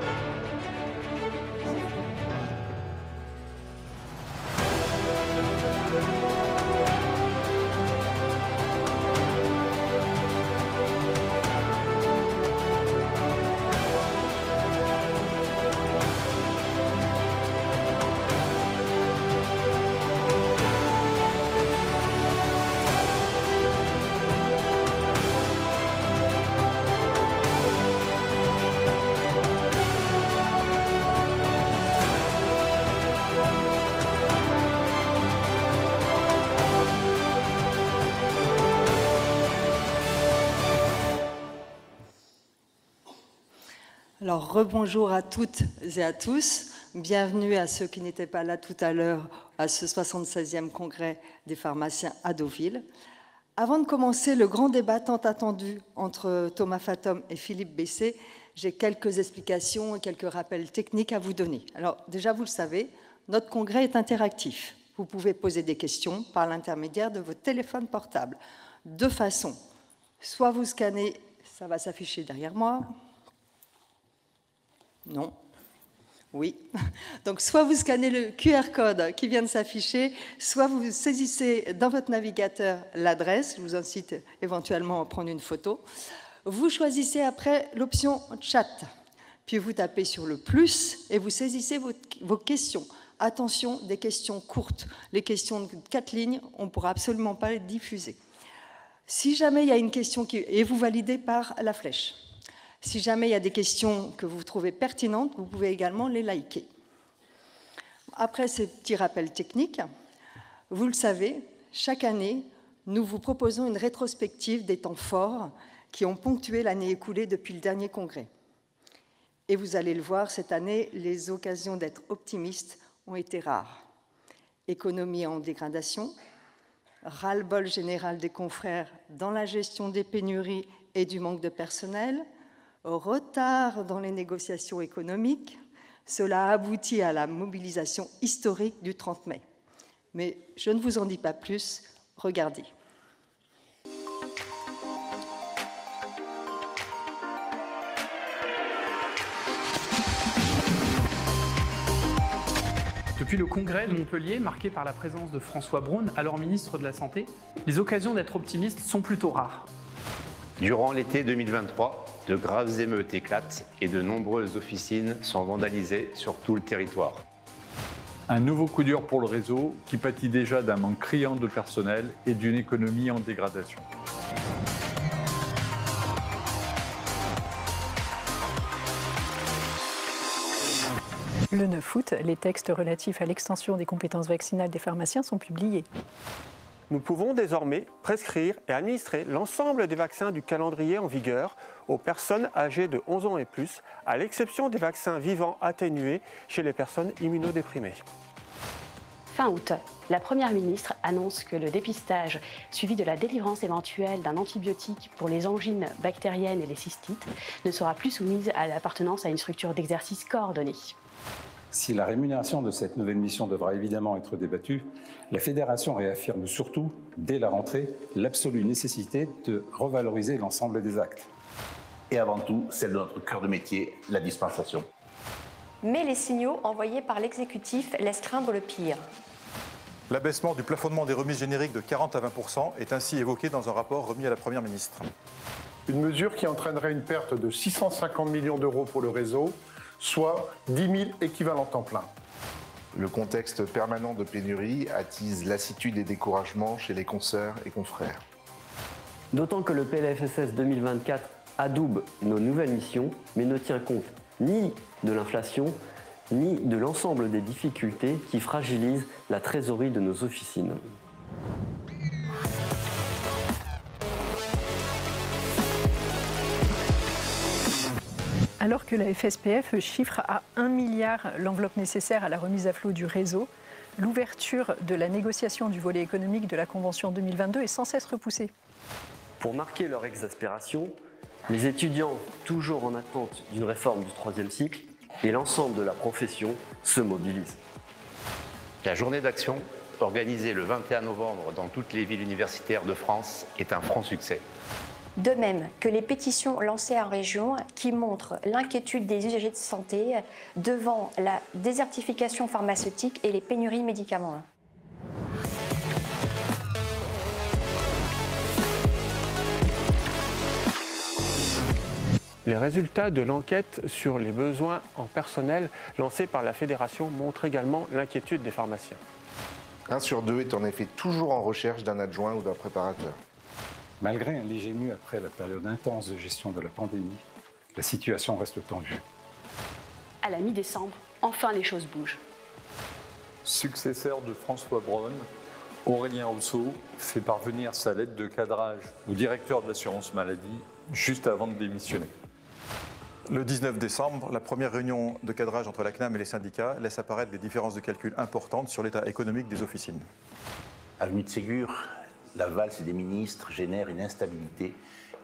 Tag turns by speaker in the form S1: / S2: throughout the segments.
S1: Thank you. rebonjour à toutes et à tous. Bienvenue à ceux qui n'étaient pas là tout à l'heure à ce 76e congrès des pharmaciens à Deauville. Avant de commencer le grand débat tant attendu entre Thomas Fatom et Philippe Bessé, j'ai quelques explications et quelques rappels techniques à vous donner. Alors, déjà, vous le savez, notre congrès est interactif. Vous pouvez poser des questions par l'intermédiaire de votre téléphone portable. Deux façons, soit vous scannez, ça va s'afficher derrière moi, non. Oui. Donc soit vous scannez le QR code qui vient de s'afficher, soit vous saisissez dans votre navigateur l'adresse. Je vous incite éventuellement à prendre une photo. Vous choisissez après l'option chat. Puis vous tapez sur le plus et vous saisissez vos questions. Attention des questions courtes. Les questions de quatre lignes, on ne pourra absolument pas les diffuser. Si jamais il y a une question qui... Et vous validez par la flèche. Si jamais il y a des questions que vous trouvez pertinentes, vous pouvez également les liker. Après ces petits rappels techniques, vous le savez, chaque année, nous vous proposons une rétrospective des temps forts qui ont ponctué l'année écoulée depuis le dernier congrès. Et vous allez le voir, cette année, les occasions d'être optimistes ont été rares. Économie en dégradation, ras-le-bol général des confrères dans la gestion des pénuries et du manque de personnel, retard dans les négociations économiques. Cela a abouti à la mobilisation historique du 30 mai. Mais je ne vous en dis pas plus, regardez.
S2: Depuis le congrès de Montpellier, marqué par la présence de François Braun, alors ministre de la Santé, les occasions d'être optimiste sont plutôt rares. Durant l'été 2023, de graves émeutes éclatent et de nombreuses officines sont vandalisées sur tout le territoire. Un nouveau coup dur pour le réseau qui pâtit
S3: déjà d'un manque criant de personnel et d'une économie en dégradation.
S1: Le 9 août, les textes relatifs à l'extension des compétences vaccinales des pharmaciens sont publiés
S2: nous pouvons désormais prescrire et administrer l'ensemble des vaccins du calendrier en vigueur aux personnes âgées de 11 ans et plus, à l'exception des vaccins vivants atténués chez les personnes immunodéprimées.
S1: Fin août, la Première ministre annonce que le dépistage suivi de la délivrance éventuelle d'un antibiotique pour les angines bactériennes et les cystites ne sera plus soumise à l'appartenance à une structure d'exercice coordonnée.
S3: Si la rémunération de cette nouvelle mission devra évidemment être débattue, la Fédération réaffirme surtout, dès la rentrée, l'absolue nécessité de revaloriser l'ensemble des actes. Et avant tout, celle de notre cœur de métier, la dispensation.
S1: Mais les signaux envoyés par l'exécutif laissent craindre le pire.
S2: L'abaissement du plafonnement des remises génériques de 40 à 20 est ainsi évoqué dans un rapport remis à la Première ministre. Une mesure qui entraînerait une perte de 650 millions d'euros pour le réseau soit 10 000 équivalents temps plein. Le contexte permanent de pénurie attise lassitude et découragement chez les consoeurs et confrères. D'autant que le PLFSS
S4: 2024 adoube nos nouvelles missions, mais ne tient compte ni de l'inflation, ni de l'ensemble des difficultés qui fragilisent la trésorerie de nos
S1: officines. Alors que la FSPF chiffre à 1 milliard l'enveloppe nécessaire à la remise à flot du réseau, l'ouverture de la négociation du volet économique de la Convention 2022 est sans cesse repoussée.
S4: Pour marquer leur
S2: exaspération, les étudiants, toujours en attente d'une réforme du troisième cycle, et l'ensemble de la profession se mobilisent. La journée d'action, organisée le 21 novembre dans toutes les villes universitaires de France, est un franc succès.
S1: De même que les pétitions lancées en région qui montrent l'inquiétude des usagers de santé devant la désertification pharmaceutique et les pénuries médicaments.
S2: Les résultats de l'enquête sur les besoins en personnel lancée par la Fédération montrent également l'inquiétude des pharmaciens. Un sur deux est en effet toujours en recherche d'un adjoint ou d'un préparateur. Malgré un léger mieux après la période intense de gestion de la pandémie, la situation reste tendue.
S1: À la mi-décembre, enfin les choses bougent.
S3: Successeur de François Braun, Aurélien Rousseau fait parvenir sa lettre de cadrage au directeur de l'assurance maladie juste avant de démissionner. Le 19 décembre, la première réunion de cadrage entre la CNAM et les syndicats laisse apparaître des différences de calcul importantes sur l'état économique des officines. Avenue de Ségur, la valse des ministres génère une instabilité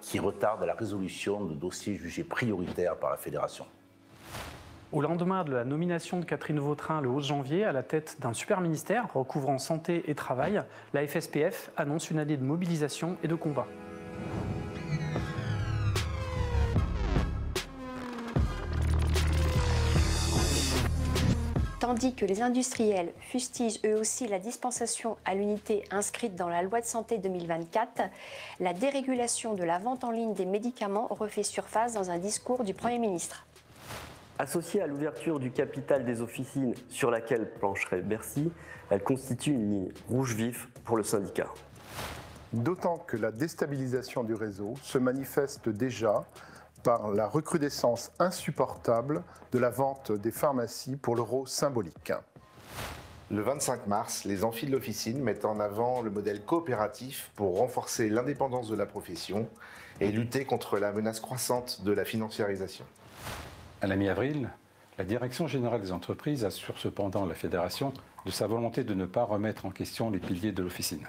S3: qui retarde la résolution de dossiers jugés prioritaires par la Fédération. Au lendemain de la nomination de Catherine Vautrin le 11 janvier à la tête d'un super ministère recouvrant santé
S1: et travail, la FSPF annonce une année de mobilisation et de combat. tandis que les industriels fustigent eux aussi la dispensation à l'unité inscrite dans la loi de santé 2024, la dérégulation de la vente en ligne des médicaments refait surface dans un discours du Premier ministre. Associée à l'ouverture du capital des officines sur laquelle plancherait Bercy, elle constitue une ligne
S2: rouge vif pour le syndicat. D'autant que la déstabilisation du réseau se manifeste déjà par la recrudescence insupportable de la vente des pharmacies pour l'euro symbolique. Le 25 mars, les amphis de l'officine mettent en avant le modèle coopératif pour renforcer l'indépendance de la profession et lutter contre la menace croissante de la financiarisation. À la mi-avril,
S3: la Direction générale des entreprises assure cependant la Fédération de sa volonté de ne pas remettre en question les piliers de l'officine.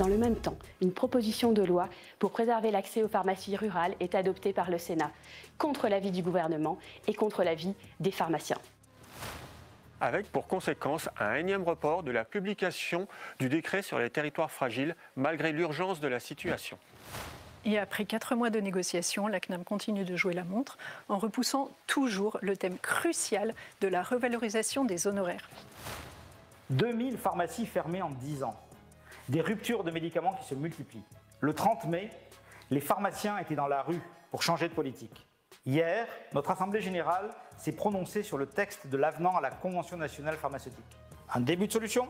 S1: Dans le même temps, une proposition de loi pour préserver l'accès aux pharmacies rurales est adoptée par le Sénat, contre l'avis du gouvernement et contre l'avis des pharmaciens
S2: avec pour conséquence un énième report de la publication du décret sur les territoires fragiles, malgré l'urgence de la situation.
S1: Et après quatre mois de négociations, la CNAM continue de jouer la montre en repoussant toujours le thème crucial de la revalorisation des honoraires.
S4: 2000 pharmacies fermées en 10 ans des ruptures de médicaments qui se multiplient. Le 30 mai, les pharmaciens étaient dans la rue pour changer de politique. Hier, notre Assemblée générale s'est prononcée sur le texte de l'avenant à la Convention nationale pharmaceutique. Un début de solution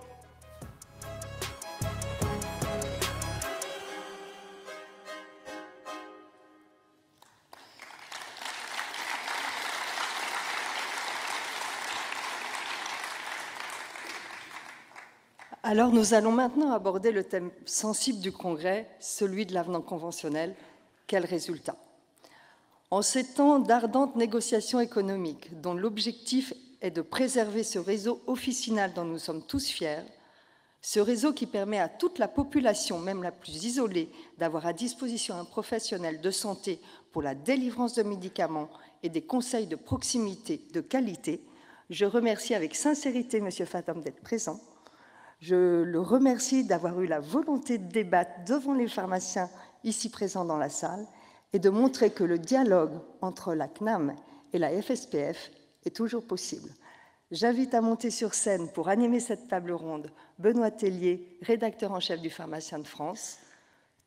S1: Alors nous allons maintenant aborder le thème sensible du Congrès, celui de l'avenant conventionnel. Quel résultat En ces temps d'ardentes négociations économiques, dont l'objectif est de préserver ce réseau officinal dont nous sommes tous fiers, ce réseau qui permet à toute la population, même la plus isolée, d'avoir à disposition un professionnel de santé pour la délivrance de médicaments et des conseils de proximité, de qualité, je remercie avec sincérité M. Fatam d'être présent je le remercie d'avoir eu la volonté de débattre devant les pharmaciens ici présents dans la salle et de montrer que le dialogue entre la CNAM et la FSPF est toujours possible. J'invite à monter sur scène pour animer cette table ronde Benoît Tellier, rédacteur en chef du Pharmacien de France,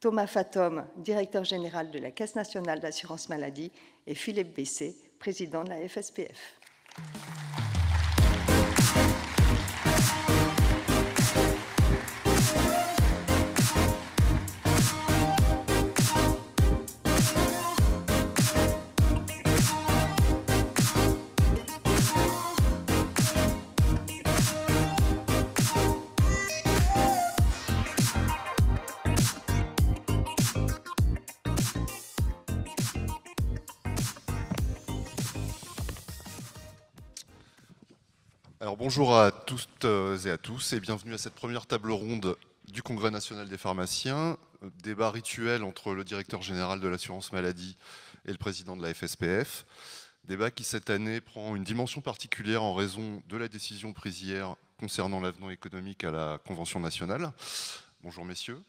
S1: Thomas Fatom, directeur général de la Caisse nationale d'assurance maladie, et Philippe Bessé, président de la FSPF.
S2: Bonjour à toutes euh, et à tous et bienvenue à cette première table ronde du Congrès national des pharmaciens, débat rituel entre le directeur général de l'assurance maladie et le président de la FSPF, débat qui cette année prend une dimension particulière en raison de la décision prise hier concernant l'avenant économique à la Convention nationale. Bonjour messieurs.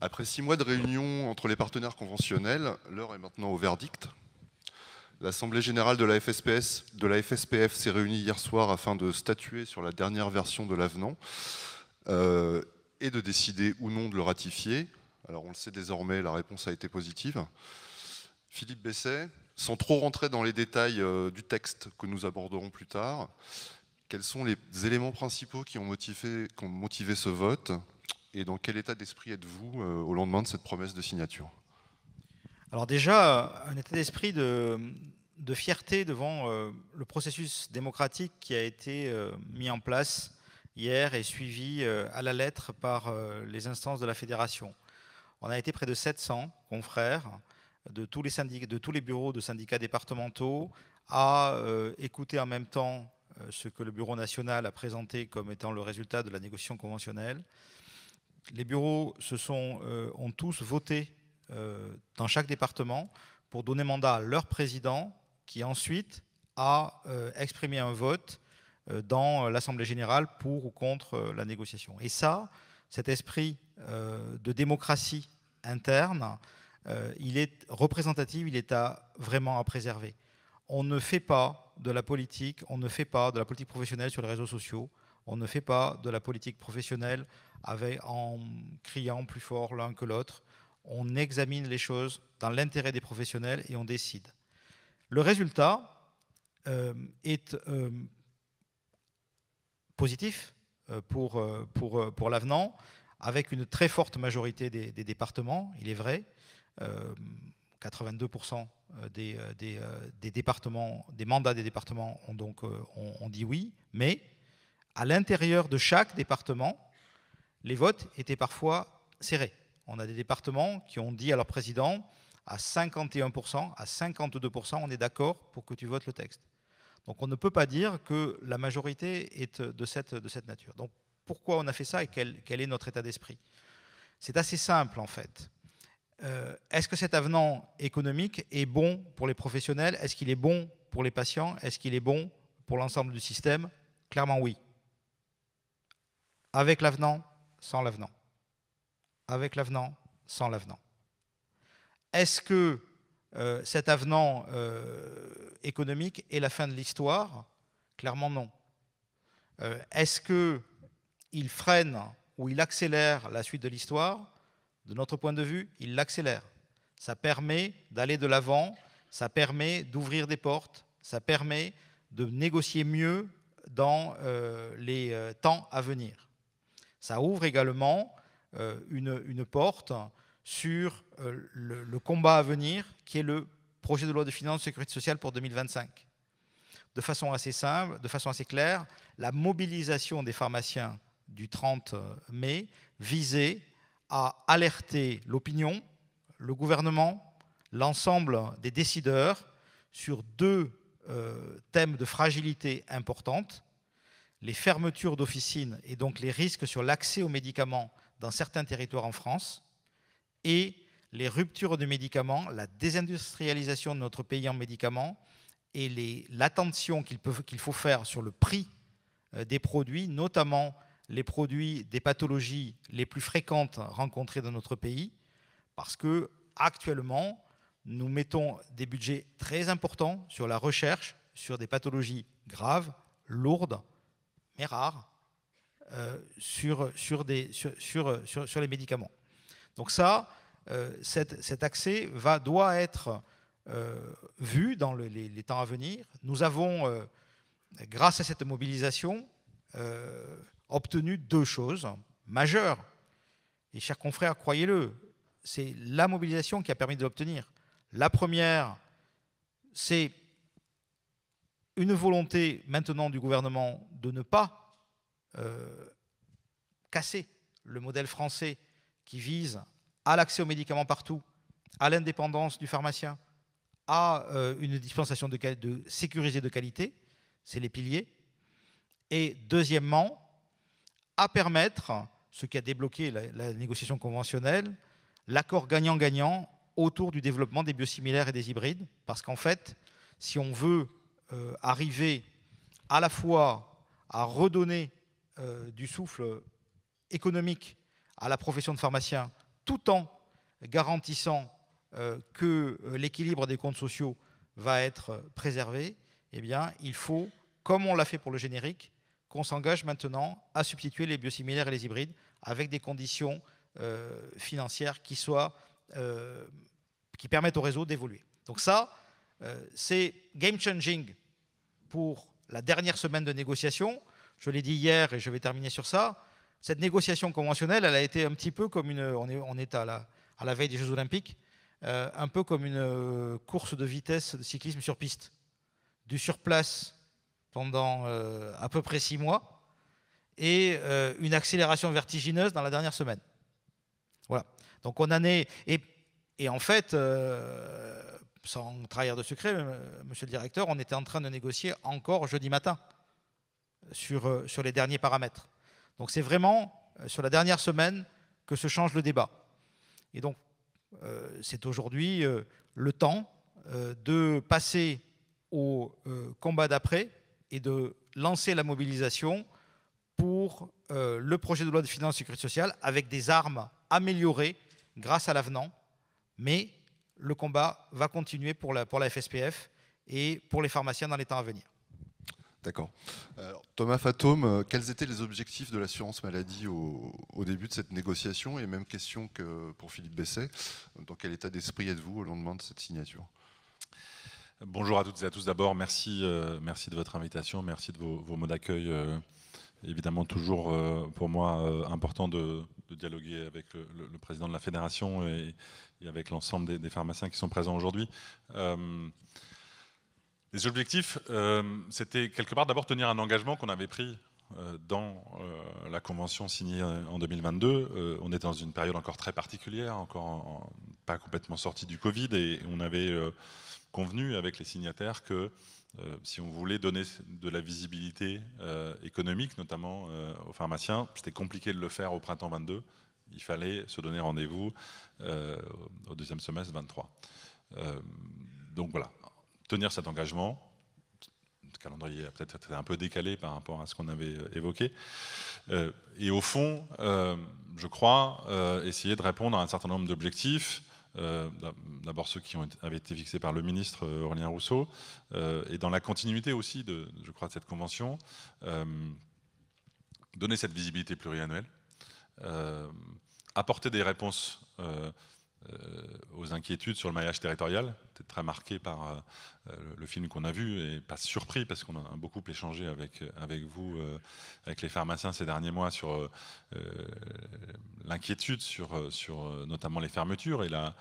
S2: Après six mois de réunion entre les partenaires conventionnels, l'heure est maintenant au verdict L'Assemblée générale de la, FSPF s'est réunie hier soir afin de statuer sur la dernière version de l'avenant euh, et de décider ou non de le ratifier. Alors on le sait désormais, la réponse a été positive. Philippe Besset, sans trop rentrer dans les détails euh, du texte que nous aborderons plus tard, quels sont les éléments principaux qui ont motivé, ce vote et dans quel état d'esprit êtes-vous euh, au lendemain de cette promesse de signature
S4: alors déjà, un état d'esprit de, fierté devant euh, le processus démocratique qui a été euh, mis en place hier et suivi euh, à la lettre par les instances de la fédération. On a été près de 700 confrères de tous les, de tous les bureaux de syndicats départementaux à écouter en même temps ce que le Bureau national a présenté comme étant le résultat de la négociation conventionnelle. Les bureaux se sont, ont tous voté euh, dans chaque département pour donner mandat à leur président qui ensuite a euh, exprimé un vote euh, dans l'Assemblée générale pour ou contre la négociation. Et ça, cet esprit de démocratie interne, il est représentatif, il est à, vraiment à préserver. On ne fait pas de la politique, on ne fait pas de la politique professionnelle sur les réseaux sociaux, on ne fait pas de la politique professionnelle avec, en criant plus fort l'un que l'autre, on examine les choses dans l'intérêt des professionnels et on décide. Le résultat euh, est euh, positif euh, pour, l'avenant, avec une très forte majorité des, départements, il est vrai. 82% des, départements, des mandats des départements ont donc ont dit oui, mais à l'intérieur de chaque département, les votes étaient parfois serrés on a des départements qui ont dit à leur président, à 51%, à 52%, on est d'accord pour que tu votes le texte. Donc on ne peut pas dire que la majorité est euh, de cette, nature. Donc pourquoi on a fait ça et quel, est notre état d'esprit C'est assez simple en fait. Euh, est-ce que cet avenant économique est bon pour les professionnels Est-ce qu'il est bon pour les patients Est-ce qu'il est bon pour l'ensemble du système Clairement oui. Avec l'avenant, sans l'avenant avec l'avenant, sans l'avenant. Est-ce que euh, cet avenant euh, économique est la fin de l'histoire Clairement non. Euh, est-ce qu'il freine ou il accélère la suite de l'histoire De notre point de vue, il l'accélère. Ça permet d'aller de l'avant, ça permet d'ouvrir des portes, ça permet de négocier mieux dans les temps à venir. Ça ouvre également euh, une, porte sur euh, le, combat à venir, qui est le projet de loi de finances sécurité sociale pour 2025. De façon assez simple, de façon assez claire, la mobilisation des pharmaciens du 30 euh, mai visait à alerter l'opinion, le gouvernement, l'ensemble des décideurs sur deux thèmes de fragilité importantes, les fermetures d'officines et donc les risques sur l'accès aux médicaments dans certains territoires en France et les ruptures de médicaments, la désindustrialisation de notre pays en médicaments et l'attention qu'il faut faire sur le prix euh, des produits, notamment les produits des pathologies les plus fréquentes rencontrées dans notre pays, parce que actuellement, nous mettons des budgets très importants sur la recherche sur des pathologies graves, lourdes, mais rares, euh, sur, sur, des, sur, sur, les médicaments. Donc ça, euh, cet, cet, accès va, doit être euh, vu dans les, les, temps à venir. Nous avons, grâce à cette mobilisation, obtenu deux choses majeures. Et chers confrères, croyez-le, c'est la mobilisation qui a permis de l'obtenir. La première, c'est une volonté maintenant du gouvernement de ne pas euh, casser le modèle français qui vise à l'accès aux médicaments partout, à l'indépendance du pharmacien, à euh, une dispensation de, de sécurisée de qualité, c'est les piliers. Et deuxièmement, à permettre, ce qui a débloqué la, négociation conventionnelle, l'accord gagnant-gagnant autour du développement des biosimilaires et des hybrides, parce qu'en fait, si on veut euh, arriver à la fois à redonner euh, du souffle économique à la profession de pharmacien, tout en garantissant euh, que euh, l'équilibre des comptes sociaux va être préservé, eh bien, il faut, comme on l'a fait pour le générique, qu'on s'engage maintenant à substituer les biosimilaires et les hybrides avec des conditions financières qui, permettent au réseau d'évoluer. Donc ça, c'est game changing pour la dernière semaine de négociation je l'ai dit hier et je vais terminer sur ça, cette négociation conventionnelle, elle a été un petit peu comme une, on est, à, la, à la veille des Jeux Olympiques, euh, un peu comme une euh, course de vitesse de cyclisme sur piste, du sur place pendant euh, à peu près six mois et une accélération vertigineuse dans la dernière semaine. Voilà. Donc on en est et, et en fait, sans trahir de secret, Monsieur le Directeur, on était en train de négocier encore jeudi matin. Euh, sur, les derniers paramètres. Donc c'est vraiment euh, sur la dernière semaine que se change le débat. Et donc euh, c'est aujourd'hui le temps de passer au combat d'après et de lancer la mobilisation pour le projet de loi de finances et sécurité sociale avec des armes améliorées grâce à l'avenant. Mais le combat va continuer pour la, pour la FSPF et pour les pharmaciens dans les temps à venir.
S2: D'accord. Thomas Fatome, euh, quels étaient les objectifs de l'assurance maladie au, début de cette négociation Et même question que pour Philippe Besset, euh, dans quel état d'esprit êtes-vous au lendemain de cette signature
S3: Bonjour à toutes et à tous d'abord, merci, euh, merci de votre invitation, merci de vos, mots d'accueil. évidemment, toujours pour moi important de, dialoguer avec le, président de la fédération et, avec l'ensemble des, des, pharmaciens qui sont présents aujourd'hui. Les objectifs, euh, c'était quelque part d'abord tenir un engagement qu'on avait pris euh, dans euh, la convention signée en 2022. on était dans une période encore très particulière, encore pas complètement sortie du Covid, et on avait convenu avec les signataires que si on voulait donner de la visibilité économique, notamment aux pharmaciens, c'était compliqué de le faire au printemps 22. Il fallait se donner rendez-vous au deuxième semestre 23. donc voilà, tenir cet engagement. Le calendrier a peut-être été un peu décalé par rapport à ce qu'on avait euh, évoqué. Euh, et au fond, euh, je crois essayer de répondre à un certain nombre d'objectifs. D'abord ceux qui ont, avaient été fixés par le ministre Aurélien Rousseau, et dans la continuité aussi, de, je crois, de cette convention, donner cette visibilité pluriannuelle, apporter des réponses euh, aux inquiétudes sur le maillage territorial, très marqué par euh, euh, le film qu'on a vu, et pas surpris parce qu'on a beaucoup échangé avec, avec vous, avec les pharmaciens ces derniers mois sur l'inquiétude sur, sur notamment les fermetures et là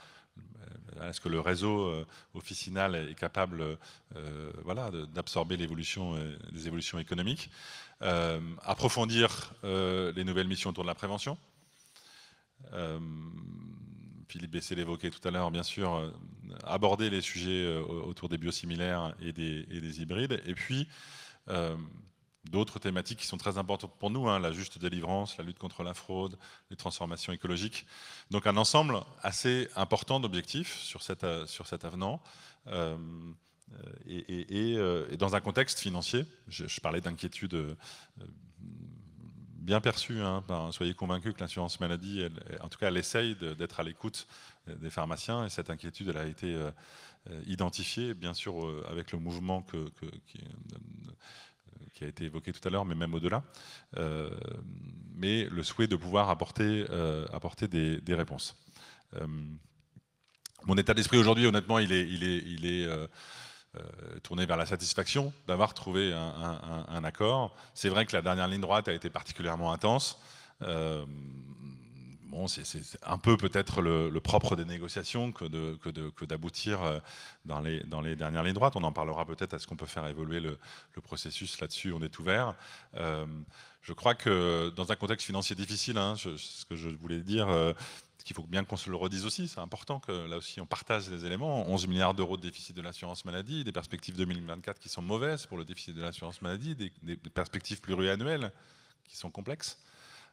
S3: est-ce que le réseau officinal est capable voilà, d'absorber l'évolution, des évolutions économiques Approfondir les nouvelles missions autour de la prévention Philippe Bessé l'évoquait tout à l'heure, bien sûr, euh, aborder les sujets euh, autour des biosimilaires et des, hybrides. Et puis, euh, d'autres thématiques qui sont très importantes pour nous, hein, la juste délivrance, la lutte contre la fraude, les transformations écologiques. Donc un ensemble assez important d'objectifs sur, cet avenant. et, dans un contexte financier, je parlais d'inquiétude bien perçu, hein, soyez convaincus que l'assurance maladie, en tout cas, elle essaye d'être à l'écoute euh, des pharmaciens et cette inquiétude, elle a été euh, euh, identifiée, bien sûr, avec le mouvement que, qui, a été évoqué tout à l'heure, mais même au-delà. mais le souhait de pouvoir apporter, apporter des, des réponses. mon état d'esprit aujourd'hui, honnêtement, il est, il est, il est euh, tourné vers la satisfaction d'avoir trouvé un, accord. C'est vrai que la dernière ligne droite a été particulièrement intense. Euh, bon, c'est un peu peut-être le, propre des négociations que d'aboutir que euh, dans, les, dernières lignes droites. On en parlera peut-être. à ce qu'on peut faire évoluer le, processus là-dessus On est ouvert. je crois que dans un contexte financier difficile, hein, ce que je voulais dire, il faut bien qu'on se le redise aussi, c'est important que là aussi on partage les éléments. 11 milliards d'euros de déficit de l'assurance maladie, des perspectives 2024 qui sont mauvaises pour le déficit de l'assurance maladie, des, perspectives pluriannuelles qui sont complexes.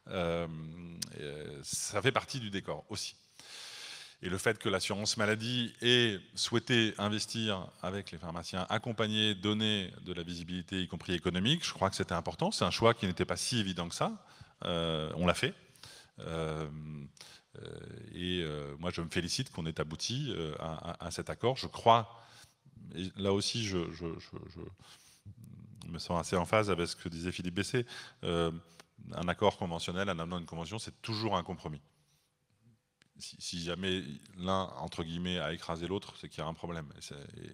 S3: Euh, euh, ça fait partie du décor aussi. Et le fait que l'assurance maladie ait souhaité investir avec les pharmaciens, accompagner, donner de la visibilité, y compris économique, je crois que c'était important. C'est un choix qui n'était pas si évident que ça. Euh, on l'a fait. Euh, et euh, moi, je me félicite qu'on ait abouti euh, à, cet accord. Je crois, et là aussi, je, me sens assez en phase avec ce que disait Philippe Bessé. un accord conventionnel, un amenant une convention, c'est toujours un compromis si, jamais l'un, entre guillemets, a écrasé l'autre, c'est qu'il y a un problème.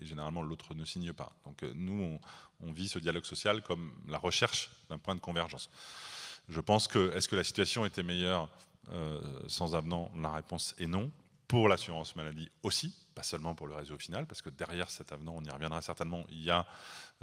S3: Et, généralement, l'autre ne signe pas. Donc nous, on, on, vit ce dialogue social comme la recherche d'un point de convergence. Je pense que, est-ce que la situation était meilleure euh, sans avenant, la réponse est non. Pour l'assurance maladie aussi, pas seulement pour le réseau final, parce que derrière cet avenant, on y reviendra certainement, il y a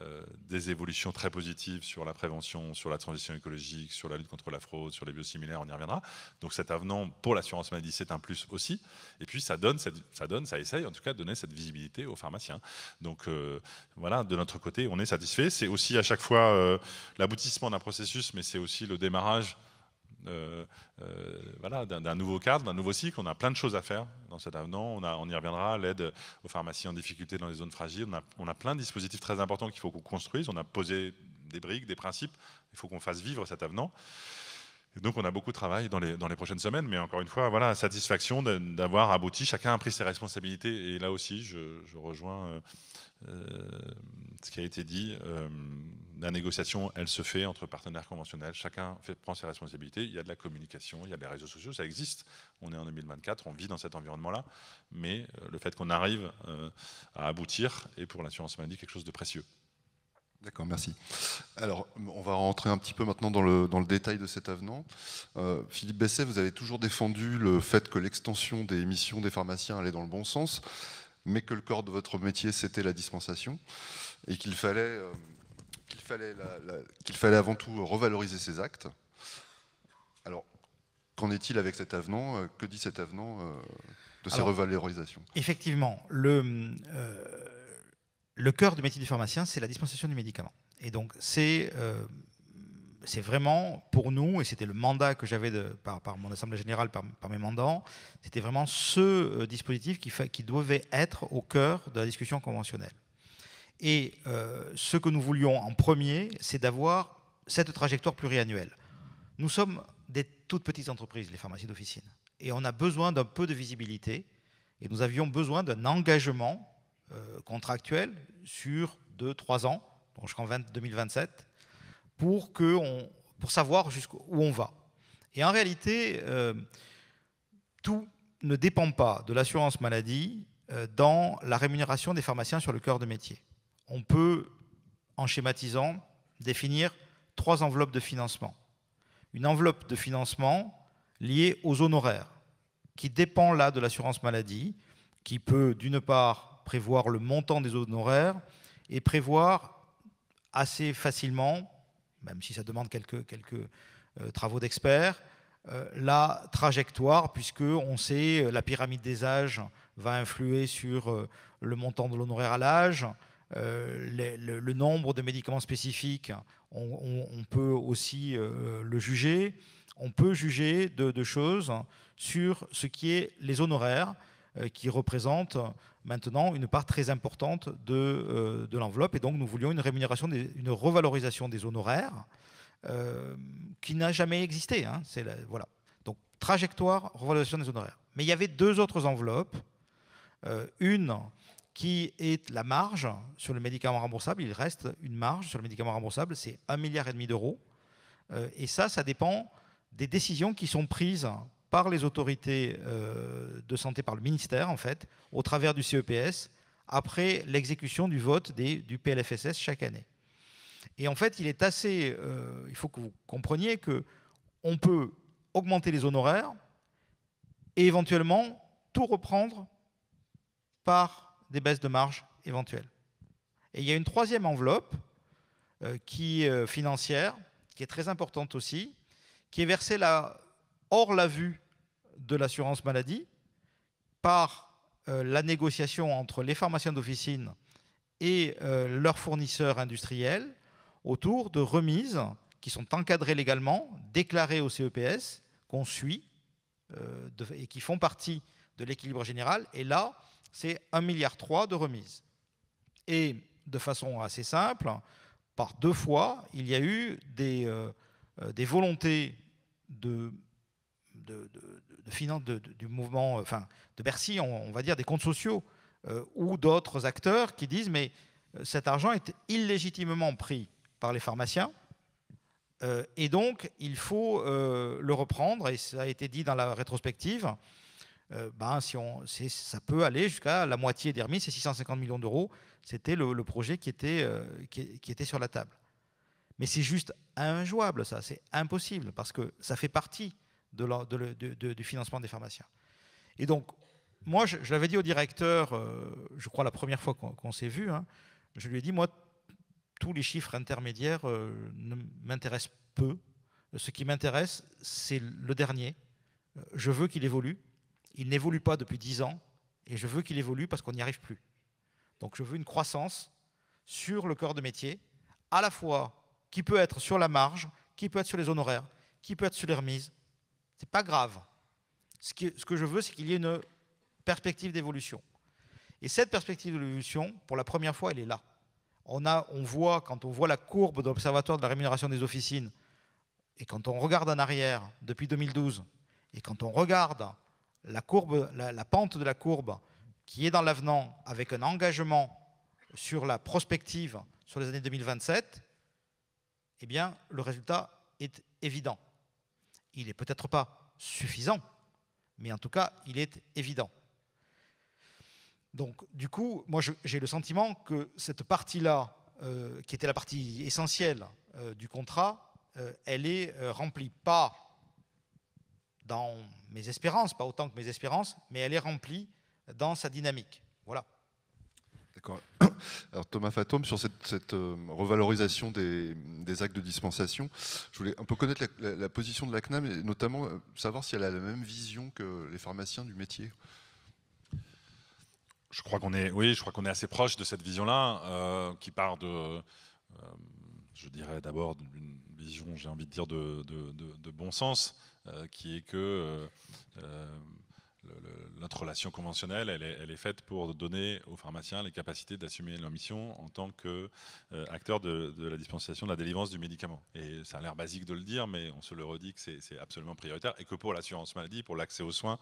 S3: euh, des évolutions très positives sur la prévention, sur la transition écologique, sur la lutte contre la fraude, sur les biosimilaires, on y reviendra. Donc cet avenant pour l'assurance maladie, c'est un plus aussi. Et puis ça donne, ça donne, ça essaye en tout cas de donner cette visibilité aux pharmaciens. Donc euh, voilà, de notre côté, on est satisfait. C'est aussi à chaque fois l'aboutissement d'un processus, mais c'est aussi le démarrage euh, euh, voilà, d'un nouveau cadre, d'un nouveau cycle. On a plein de choses à faire dans cet avenant. On, a, on y reviendra, l'aide aux pharmacies en difficulté dans les zones fragiles. On a, plein de dispositifs très importants qu'il faut qu'on construise. On a posé des briques, des principes. Il faut qu'on fasse vivre cet avenant. donc on a beaucoup de travail dans les, dans les prochaines semaines, mais encore une fois, voilà, satisfaction d'avoir abouti. Chacun a pris ses responsabilités. Et là aussi, je, rejoins... Euh, euh, ce qui a été dit, euh, la négociation, elle se fait entre partenaires conventionnels, chacun fait, prend ses responsabilités, il y a de la communication, il y a des réseaux sociaux, ça existe, on est en 2024, on vit dans cet environnement-là, mais euh, le fait qu'on arrive à aboutir est pour l'assurance
S2: maladie quelque chose de précieux. D'accord, merci. Alors, on va rentrer un petit peu maintenant dans le, dans le détail de cet avenant. Philippe Besset, vous avez toujours défendu le fait que l'extension des missions des pharmaciens allait dans le bon sens mais que le corps de votre métier, c'était la dispensation, et qu'il fallait, euh, fallait, qu'il fallait avant tout revaloriser ses actes. Alors, qu'en est-il avec cet avenant Que dit cet avenant euh, de ces revalorisations
S4: Effectivement, le, euh, le cœur du métier du pharmacien, c'est la dispensation du médicament. Et donc, c'est c'est vraiment pour nous, et c'était le mandat que j'avais par, mon Assemblée générale, par, mes mandants, c'était vraiment ce euh, dispositif qui, devait être au cœur de la discussion conventionnelle. Et euh, ce que nous voulions en premier, c'est d'avoir cette trajectoire pluriannuelle. Nous sommes des toutes petites entreprises, les pharmacies d'officine, et on a besoin d'un peu de visibilité, et nous avions besoin d'un engagement euh, contractuel sur 2-3 ans, donc jusqu'en 2027, pour, pour savoir jusqu'où on va. Et en réalité, euh, tout ne dépend pas de l'assurance maladie euh, dans la rémunération des pharmaciens sur le cœur de métier. On peut, en schématisant, définir trois enveloppes de financement. Une enveloppe de financement liée aux honoraires, qui dépend là de l'assurance maladie, qui peut d'une part prévoir le montant des honoraires et prévoir assez facilement même si ça demande quelques, quelques euh, travaux d'experts, euh, la trajectoire, puisque on sait euh, la pyramide des âges va influer sur le montant de l'honoraire à l'âge, le, nombre de médicaments spécifiques, on, peut aussi le juger. On peut juger de, de, choses sur ce qui est les honoraires, qui représentent maintenant une part très importante euh, de, l'enveloppe. Et donc, nous voulions une rémunération, une revalorisation des honoraires euh, qui n'a jamais existé. Hein. C'est voilà. Donc, trajectoire, revalorisation des honoraires. Mais il y avait deux autres enveloppes. Euh, une qui est la marge sur le médicament remboursable. Il reste une marge sur le médicament remboursable, c'est 1,5 milliard et demi d'euros. et ça, ça dépend des décisions qui sont prises par les autorités euh, de santé, par le ministère en fait, au travers du CEPS, après l'exécution du vote du PLFSS chaque année. Et en fait, il est assez, euh, il faut que vous compreniez que on peut augmenter les honoraires et éventuellement tout reprendre par des baisses de marge éventuelles. Et il y a une troisième enveloppe euh, qui, financière qui est très importante aussi, qui est versée là hors la vue de l'assurance maladie par euh, la négociation entre les pharmaciens d'officine et euh, leurs fournisseurs industriels autour de remises qui sont encadrées légalement, déclarées au CEPS, qu'on suit euh, et qui font partie de l'équilibre général. Et là, c'est 1,3 milliard de remises. Et de façon assez simple, par deux fois, il y a eu des volontés de de, finance du mouvement, euh, enfin de Bercy, on, va dire des comptes sociaux, euh, ou d'autres acteurs qui disent mais euh, cet argent est illégitimement pris par les pharmaciens, et donc il faut le reprendre, et ça a été dit dans la rétrospective, ben, si on, ça peut aller jusqu'à la moitié remises c'est 650 millions d'euros, c'était le, projet qui était, qui, qui était sur la table. Mais c'est juste injouable, ça, c'est impossible, parce que ça fait partie de du financement des pharmaciens. Et donc, moi, je, l'avais dit au directeur, euh, je crois la première fois qu'on s'est vu, hein, je lui ai dit, moi, tous les chiffres intermédiaires euh, ne m'intéressent peu. Ce qui m'intéresse, c'est le dernier. Euh, je veux qu'il évolue. Il n'évolue pas depuis dix ans, et je veux qu'il évolue parce qu'on n'y arrive plus. Donc, je veux une croissance sur le corps de métier, à la fois qui peut être sur la marge, qui peut être sur les honoraires, qui peut être sur les remises, ce n'est pas grave. Ce, que je veux, c'est qu'il y ait une perspective d'évolution. Et cette perspective d'évolution, pour la première fois, elle est là. On, a, on voit, quand on voit la courbe de l'Observatoire de la rémunération des officines, et quand on regarde en arrière, depuis 2012, et quand on regarde la, courbe, pente de la courbe qui est dans l'avenant avec un engagement sur la prospective sur les années 2027, eh bien, le résultat est évident. Il n'est peut-être pas suffisant, mais en tout cas, il est évident. Donc, du coup, moi, j'ai le sentiment que cette partie-là, euh, qui était la partie essentielle euh, du contrat, euh, elle est remplie. Pas dans mes espérances, pas autant que mes espérances, mais elle est remplie dans sa dynamique. Voilà.
S2: D'accord. Alors Thomas Fatome, sur cette, euh, revalorisation des, actes de dispensation, je voulais un peu connaître la, position de la CNAM et notamment euh, savoir si elle a la même vision que les pharmaciens du métier. Je crois qu'on est, oui, je crois qu'on est assez proche de cette vision-là,
S3: euh, qui part de, je dirais d'abord d'une vision, j'ai envie de dire de bon sens, qui est que notre relation conventionnelle, elle est, faite pour donner aux pharmaciens les capacités d'assumer leur mission en tant qu'acteurs euh, de, la dispensation de la délivrance du médicament. Et ça a l'air basique de le dire, mais on se le redit que c'est absolument prioritaire et que pour l'assurance maladie, pour l'accès aux soins,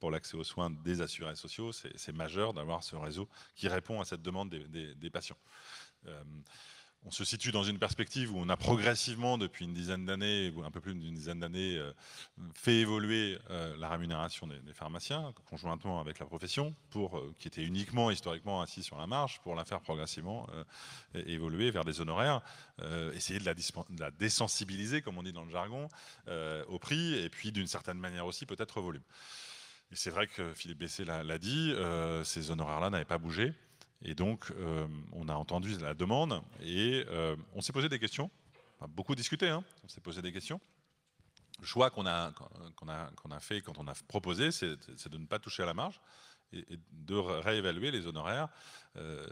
S3: pour l'accès aux soins des assurés sociaux, c'est majeur d'avoir ce réseau qui répond à cette demande des, patients. Euh, on se situe dans une perspective où on a progressivement, depuis une dizaine d'années, ou un peu plus d'une dizaine d'années, euh, fait évoluer euh, la rémunération des, pharmaciens, conjointement avec la profession, pour, euh, qui était uniquement historiquement assis sur la marge, pour la faire progressivement évoluer vers des honoraires, essayer de la, de la désensibiliser, comme on dit dans le jargon, au prix, et puis d'une certaine manière aussi peut-être au volume. Et c'est vrai que Philippe Bessé l'a dit, ces honoraires-là n'avaient pas bougé. Et donc, euh, on a entendu la demande et euh, on s'est posé des questions, a beaucoup discuté, hein. on s'est posé des questions. Le choix qu'on a, qu'on a, qu'on a fait quand on a proposé, c'est de ne pas toucher à la marge et, de réévaluer les honoraires, euh,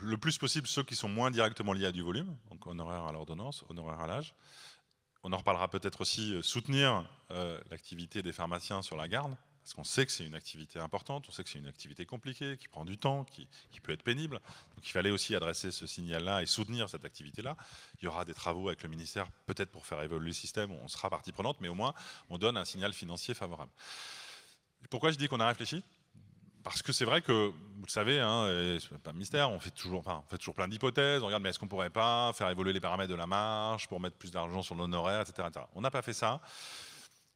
S3: le plus possible ceux qui sont moins directement liés à du volume, donc honoraires à l'ordonnance, honoraires à l'âge. On en reparlera peut-être aussi, soutenir l'activité des pharmaciens sur la garde, parce sait que c'est une activité importante, on sait que c'est une activité compliquée, qui prend du temps, qui, peut être pénible. Donc il fallait aussi adresser ce signal-là et soutenir cette activité-là. Il y aura des travaux avec le ministère, peut-être pour faire évoluer le système, on sera partie prenante, mais au moins on donne un signal financier favorable. Pourquoi je dis qu'on a réfléchi parce que c'est vrai que, vous le savez, hein, ce n'est pas un mystère, on fait toujours, fait toujours plein d'hypothèses, on regarde, mais est-ce qu'on ne pourrait pas faire évoluer les paramètres de la marche pour mettre plus d'argent sur l'honoraire, etc. On n'a pas fait ça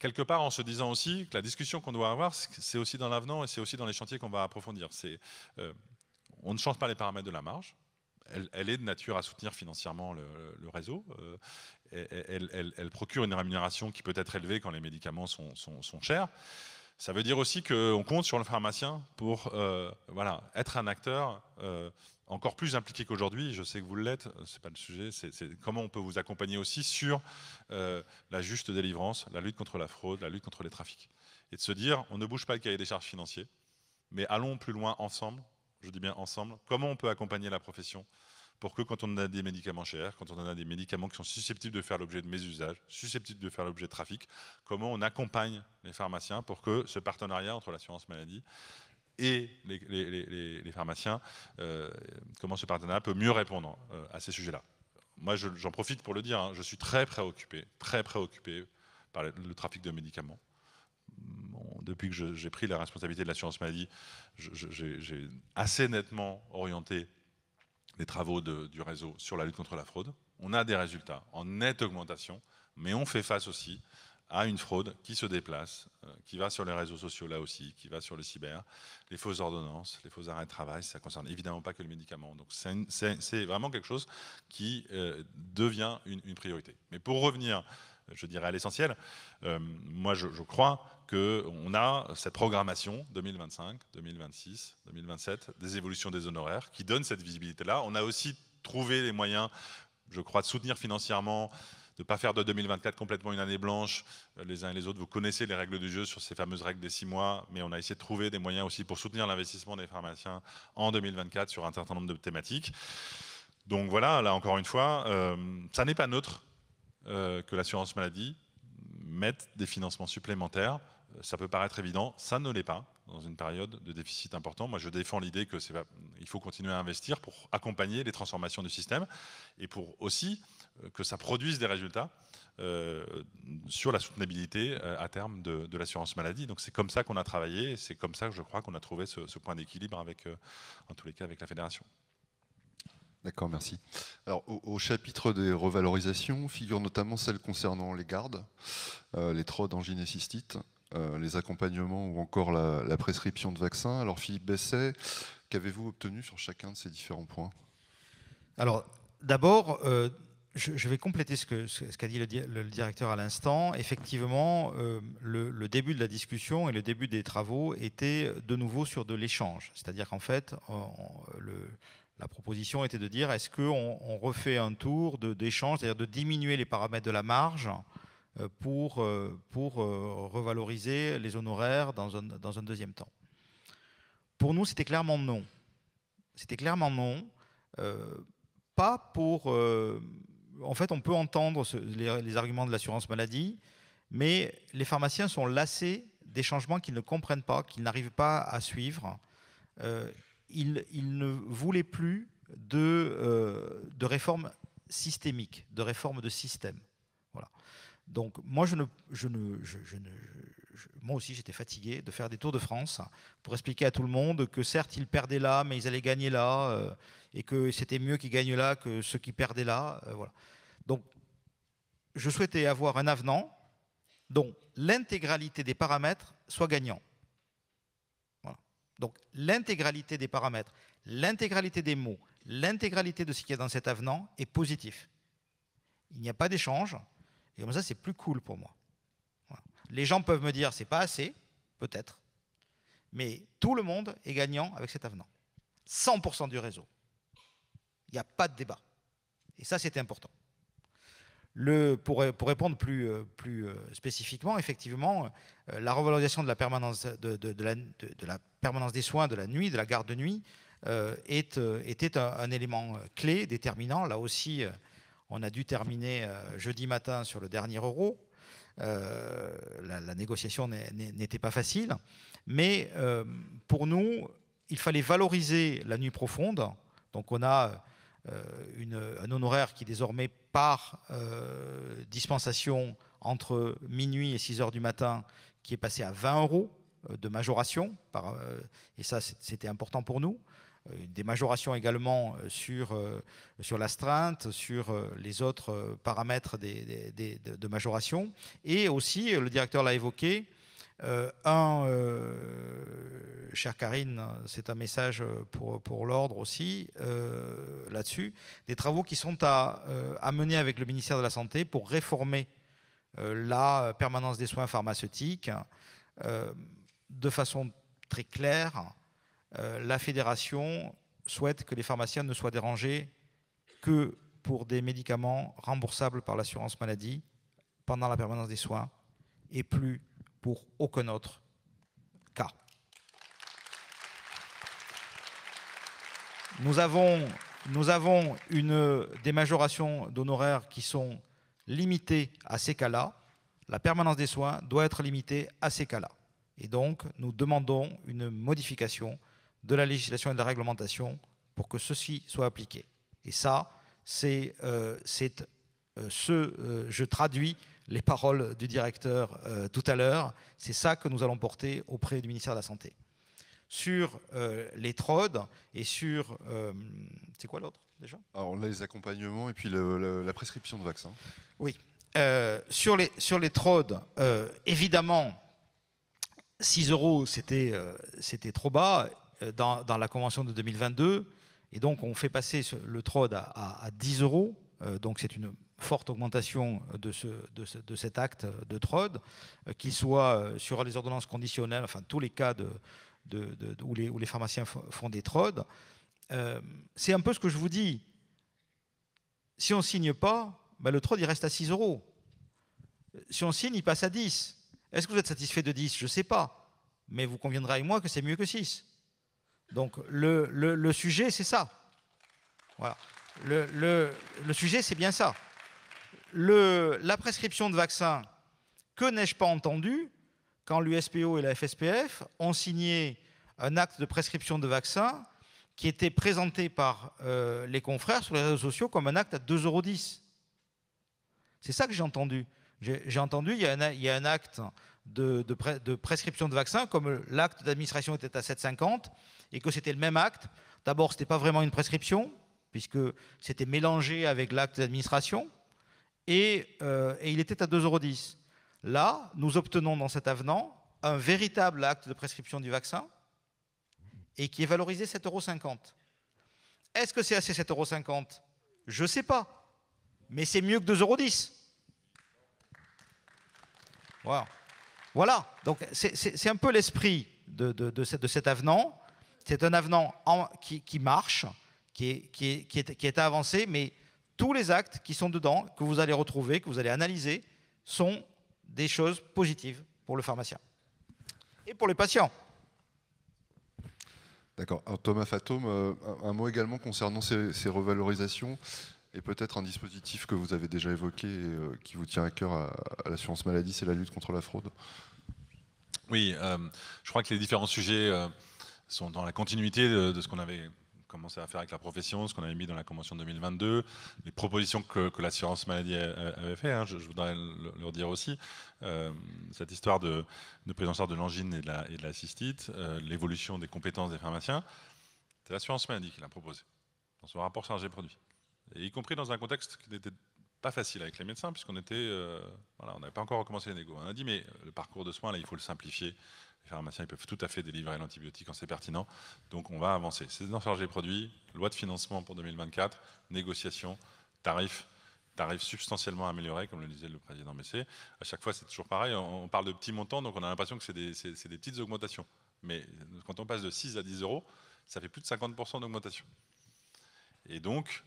S3: quelque part en se disant aussi que la discussion qu'on doit avoir, c'est aussi dans l'avenant et c'est aussi dans les chantiers qu'on va approfondir. Euh, on ne change pas les paramètres de la marge. Elle, est de nature à soutenir financièrement le, réseau. Euh, elle, procure une rémunération qui peut être élevée quand les médicaments sont, chers. Ça veut dire aussi qu'on compte sur le pharmacien pour euh, être un acteur encore plus impliqué qu'aujourd'hui, je sais que vous l'êtes, c'est pas le sujet, c'est comment on peut vous accompagner aussi sur euh, la juste délivrance, la lutte contre la fraude, la lutte contre les trafics. Et de se dire, on ne bouge pas le cahier des charges financiers, mais allons plus loin ensemble, je dis bien ensemble, comment on peut accompagner la profession pour que quand on a des médicaments chers, quand on a des médicaments qui sont susceptibles de faire l'objet de mésusages, susceptibles de faire l'objet de trafic, comment on accompagne les pharmaciens pour que ce partenariat entre l'assurance maladie et les, pharmaciens, euh, comment ce partenariat peut mieux répondre euh, à ces sujets-là. Moi, j'en profite pour le dire, hein, je suis très préoccupé, très préoccupé par le, trafic de médicaments. depuis que j'ai pris la responsabilité de l'assurance maladie, j'ai assez nettement orienté les travaux du réseau sur la lutte contre la fraude. On a des résultats en nette augmentation, mais on fait face aussi à une fraude qui se déplace, euh, qui va sur les réseaux sociaux là aussi, qui va sur le cyber, les fausses ordonnances, les faux arrêts de travail, ça concerne évidemment pas que le médicament. Donc c'est vraiment quelque chose qui euh, devient une, priorité. Mais pour revenir, je dirais à l'essentiel, euh, moi je, je crois qu'on a cette programmation 2025, 2026, 2027 des évolutions des honoraires qui donnent cette visibilité-là. On a aussi trouvé les moyens, je crois, de soutenir financièrement de ne pas faire de 2024 complètement une année blanche. Euh, les uns et les autres, vous connaissez les règles du jeu sur ces fameuses règles des six mois, mais on a essayé de trouver des moyens aussi pour soutenir l'investissement des pharmaciens en 2024 sur un certain nombre de thématiques. Donc voilà, là encore une fois, euh, ça n'est pas neutre euh, que l'assurance maladie mette des financements supplémentaires. Ça peut paraître évident, ça ne l'est pas dans une période de déficit important. Moi, je défends l'idée que qu'il faut continuer à investir pour accompagner les transformations du système et pour aussi euh, que ça produise des résultats euh, sur la soutenabilité euh, à terme de, l'assurance maladie. Donc c'est comme ça qu'on a travaillé, c'est comme ça que je crois qu'on a trouvé ce, point d'équilibre avec, en tous les cas, avec la fédération.
S2: D'accord, merci. Alors, au, chapitre des revalorisations figurent notamment celles concernant les gardes, les trodes en gynécystite, les accompagnements ou encore la, la, prescription de vaccins. Alors, Philippe Besset, qu'avez-vous obtenu sur chacun de ces différents points
S4: Alors, d'abord, je, vais compléter ce qu'a ce, dit le, directeur à l'instant. Effectivement, euh, le, début de la discussion et le début des travaux étaient de nouveau sur de l'échange. C'est-à-dire qu'en fait, la proposition était de dire est-ce qu'on refait un tour d'échange, c'est-à-dire de diminuer les paramètres de la marge euh, pour, euh, revaloriser les honoraires dans un, deuxième temps. Pour nous, c'était clairement non. C'était clairement non. pas pour en fait, on peut entendre les, arguments de l'assurance maladie, mais les pharmaciens sont lassés des changements qu'ils ne comprennent pas, qu'ils n'arrivent pas à suivre. Euh, ils, ne voulaient plus euh, de, réformes systémiques, de réformes de système. Voilà. Donc moi, je ne, aussi, j'étais fatigué de faire des tours de France pour expliquer à tout le monde que certes, ils perdaient là, mais ils allaient gagner là. Euh, et que c'était mieux qu'ils gagnent là que ceux qui perdaient là. Euh, voilà. Donc, je souhaitais avoir un avenant dont l'intégralité des paramètres soit gagnant. Donc, l'intégralité des paramètres, l'intégralité des mots, l'intégralité de ce qu'il y a dans cet avenant est positif. Il n'y a pas d'échange, et comme ça, c'est plus cool pour moi. Les gens peuvent me dire, c'est pas assez, peut-être, mais tout le monde est gagnant avec cet avenant. 100% du réseau. Il n'y a pas de débat. Et ça, c'était important. Le, pour, pour, répondre plus, euh, plus, euh, spécifiquement, effectivement, euh, la revalorisation de la, permanence, de, de, la, permanence des soins de la nuit, de la garde de nuit, est, était un, élément clé, déterminant. Là aussi, on a dû terminer jeudi matin sur le dernier euro. la, négociation n'était pas facile. Mais pour nous, il fallait valoriser la nuit profonde. Donc on a euh, un honoraire qui désormais, par euh, dispensation entre minuit et 6 heures du matin, qui est passé à 20 euros euh, de majoration, et ça c'était important pour nous des majorations également sur, sur l'astreinte, sur les autres paramètres de majoration. Et aussi, le directeur l'a évoqué, euh, un, euh, chère Karine, c'est un message euh, pour, l'ordre aussi, là-dessus, des travaux qui sont à, à, mener avec le ministère de la Santé pour réformer la permanence des soins pharmaceutiques de façon très claire. la fédération souhaite que les pharmaciens ne soient dérangés que pour des médicaments remboursables par l'assurance maladie pendant la permanence des soins et plus pour aucun autre cas. Nous avons, nous avons une, des majorations d'honoraires qui sont limitées à ces cas-là. La permanence des soins doit être limitée à ces cas-là. Et donc, nous demandons une modification de la législation et de la réglementation pour que ceci soit appliqué. Et ça, c'est euh, euh ce, euh, je traduis les paroles du directeur euh, tout à l'heure. C'est ça que nous allons porter auprès du ministère de la Santé. Sur euh, les TROD et sur... Euh, c'est quoi l'autre déjà Alors les accompagnements et puis la prescription de vaccins. Oui. sur, les, sur les TROD, évidemment, 6 euros, c'était c'était trop bas dans, la convention de 2022. Et donc, on fait passer le TROD à 10 euros. Euh, donc c'est une forte augmentation de, ce, cet acte euh, de TROD, euh, qu'il soit sur les ordonnances conditionnelles, enfin tous les cas où, les, pharmaciens font des TROD. c'est un peu ce que je vous dis. Si on ne signe pas, ben, le TROD il reste à 6 euros. Si on signe, il passe à 10. Est-ce que vous êtes satisfait de 10 Je ne sais pas. Mais vous conviendrez avec moi que c'est mieux que 6. Donc le sujet, c'est ça. Voilà. Le, le, sujet, c'est bien ça. Le, la prescription de vaccins, que n'ai-je pas entendu quand l'USPO et la FSPF ont signé un acte de prescription de vaccins qui était présenté par euh, les confrères sur les réseaux sociaux comme un acte à 2,10 euros. C'est ça que j'ai entendu. J'ai entendu, il y, a un, acte de, de prescription de vaccins, comme l'acte d'administration était à 7,50, et que c'était le même acte. D'abord, ce n'était pas vraiment une prescription, puisque c'était mélangé avec l'acte d'administration, et, euh, il était à 2,10 euros. Là, nous obtenons dans cet avenant un véritable acte de prescription du vaccin, et qui est valorisé 7,50 euros. Est-ce que c'est assez 7,50 euros Je ne sais pas, mais c'est mieux que 2,10 euros. Voilà, donc c'est un peu l'esprit de, cet avenant. C'est un avenant qui, marche, qui, est, qui, est, avancé, mais tous les actes qui sont dedans, que vous allez retrouver, que vous allez analyser, sont des choses positives pour le pharmacien et pour les patients.
S2: D'accord. Thomas Fatome, euh, un mot également concernant ces, revalorisations et peut-être un dispositif que vous avez déjà évoqué et euh, qui vous tient à cœur à, l'assurance maladie, c'est la lutte contre la fraude. Oui, euh, je crois que les différents sujets
S3: sont dans la continuité de ce qu'on avait commencé à faire avec la profession, ce qu'on avait mis dans la Convention 2022, les propositions que, l'assurance maladie avait fait, hein, je, voudrais leur dire aussi, euh, cette histoire de, de, de l'angine et de la, cystite, euh, l'évolution des compétences des pharmaciens, c'est l'assurance maladie qui l'a proposé, dans son rapport chargé-produit. Et y compris dans un contexte qui n'était pas facile avec les médecins, puisqu'on euh, voilà, on n'avait pas encore recommencé les négos. On a dit, mais le parcours de soins, là, il faut le simplifier, les pharmaciens peuvent tout à fait délivrer l'antibiotique quand c'est pertinent. Donc on va avancer. C'est dans charge des produits, loi de financement pour 2024, négociation, tarifs tarifs substantiellement améliorés, comme le disait le président Messé. À chaque fois, c'est toujours pareil. On parle de petits montants, donc on a l'impression que c'est des, petites augmentations. Mais quand on passe de 6 à 10 euros, ça fait plus de 50% d'augmentation. Et donc,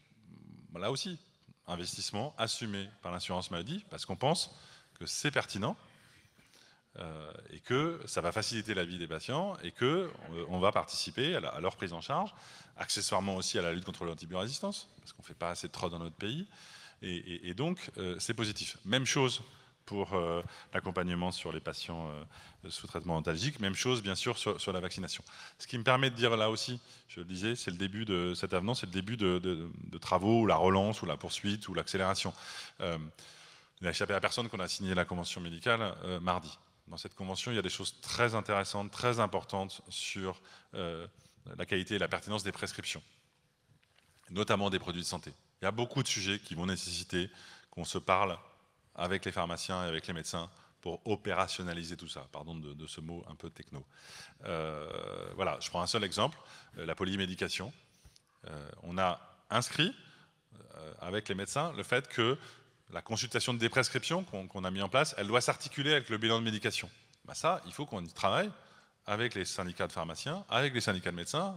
S3: là aussi, investissement assumé par l'assurance maladie, parce qu'on pense que c'est pertinent, euh, et que ça va faciliter la vie des patients et que euh, va participer à, leur prise en charge, accessoirement aussi à la lutte contre l'antibiorésistance, parce qu'on ne fait pas assez de trop dans notre pays. Et, donc, euh, c'est positif. Même chose pour l'accompagnement sur les patients sous traitement antalgique, même chose bien sûr sur, la vaccination. Ce qui me permet de dire là aussi, je le disais, c'est le début de cet avenant, c'est le début de, travaux, ou la relance, ou la poursuite, ou l'accélération. il n'a échappé à personne qu'on a signé la convention médicale mardi. Dans cette convention, il y a des choses très intéressantes, très importantes sur euh, la qualité et la pertinence des prescriptions, notamment des produits de santé. Il y a beaucoup de sujets qui vont nécessiter qu'on se parle avec les pharmaciens et avec les médecins pour opérationnaliser tout ça. Pardon de, ce mot un peu techno. Euh, voilà, je prends un seul exemple, euh, la polymédication. on a inscrit avec les médecins le fait que la consultation de déprescription qu'on a mis en place, elle doit s'articuler avec le bilan de médication. Ben ça, il faut qu'on y travaille avec les syndicats de pharmaciens, avec les syndicats de médecins,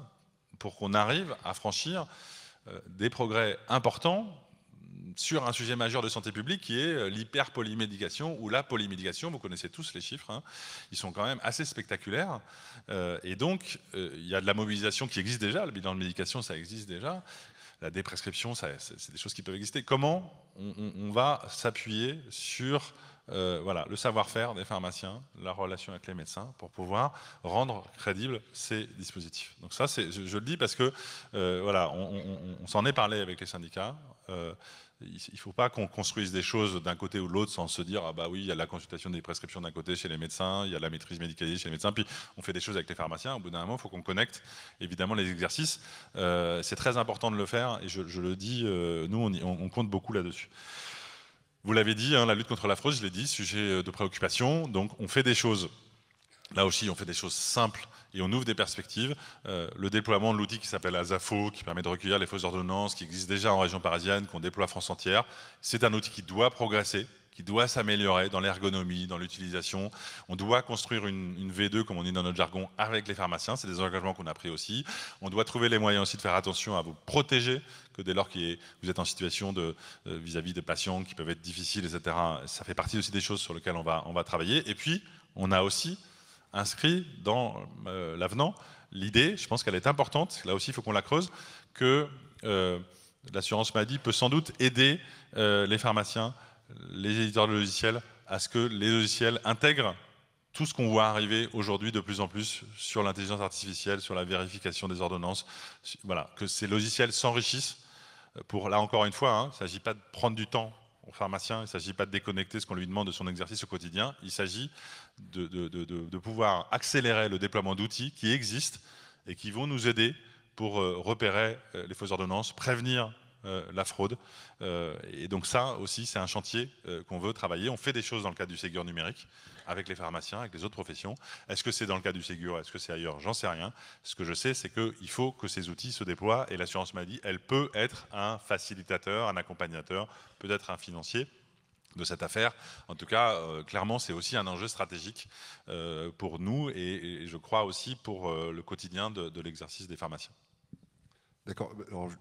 S3: pour qu'on arrive à franchir euh, des progrès importants sur un sujet majeur de santé publique qui est euh, l'hyperpolymédication ou la polymédication. Vous connaissez tous les chiffres, hein. ils sont quand même assez spectaculaires. Euh, et donc, il y a de la mobilisation qui existe déjà, le bilan de médication, ça existe déjà la déprescription, c'est des choses qui peuvent exister. Comment on, va s'appuyer sur euh, voilà, le savoir-faire des pharmaciens, la relation avec les médecins, pour pouvoir rendre crédibles ces dispositifs. Donc ça, je, je, le dis parce que euh, voilà, on, s'en est parlé avec les syndicats. Euh, il ne faut pas qu'on construise des choses d'un côté ou de l'autre sans se dire ah bah oui, il y a la consultation des prescriptions d'un côté chez les médecins, il y a la maîtrise médicalisée chez les médecins, puis on fait des choses avec les pharmaciens. Au bout d'un moment, il faut qu'on connecte évidemment les exercices. Euh, c'est très important de le faire et je, le dis, euh, nous on, compte beaucoup là-dessus. Vous l'avez dit, hein, la lutte contre la fraude, je l'ai dit, sujet euh, de préoccupation. Donc on fait des choses. Là aussi, on fait des choses simples et on ouvre des perspectives. Euh, le déploiement de l'outil qui s'appelle Azafo, qui permet de recueillir les fausses ordonnances, qui existe déjà en région parisienne, qu'on déploie à France entière, c'est un outil qui doit progresser, qui doit s'améliorer dans l'ergonomie, dans l'utilisation. On doit construire une, V2, comme on dit dans notre jargon, avec les pharmaciens. C'est des engagements qu'on a pris aussi. On doit trouver les moyens aussi de faire attention à vous protéger, que dès lors que vous êtes en situation euh, vis-à-vis des patients qui peuvent être difficiles, etc. Ça fait partie aussi des choses sur lesquelles on va, on va travailler. Et puis, on a aussi inscrit dans euh, l'avenant l'idée, je pense qu'elle est importante, là aussi il faut qu'on la creuse, que euh, l'assurance maladie peut sans doute aider euh, les pharmaciens, les éditeurs de logiciels, à ce que les logiciels intègrent tout ce qu'on voit arriver aujourd'hui de plus en plus sur l'intelligence artificielle, sur la vérification des ordonnances, voilà, que ces logiciels s'enrichissent pour, là encore une fois, hein, il ne s'agit pas de prendre du temps au pharmacien, il ne s'agit pas de déconnecter ce qu'on lui demande de son exercice au quotidien, il s'agit de, pouvoir accélérer le déploiement d'outils qui existent et qui vont nous aider pour euh, repérer euh, les fausses ordonnances, prévenir euh, la fraude. et donc ça aussi, c'est un chantier qu'on veut travailler. On fait des choses dans le cadre du Ségur numérique avec les pharmaciens, avec les autres professions. Est-ce que c'est dans le cas du Ségur Est-ce que c'est ailleurs J'en sais rien. Ce que je sais, c'est qu'il faut que ces outils se déploient et l'assurance m'a dit, elle peut être un facilitateur, un accompagnateur, peut-être un financier de cette affaire. En tout cas, euh, clairement, c'est aussi un enjeu stratégique euh, pour nous et, je crois aussi pour euh, le quotidien de, l'exercice des pharmaciens.
S2: D'accord.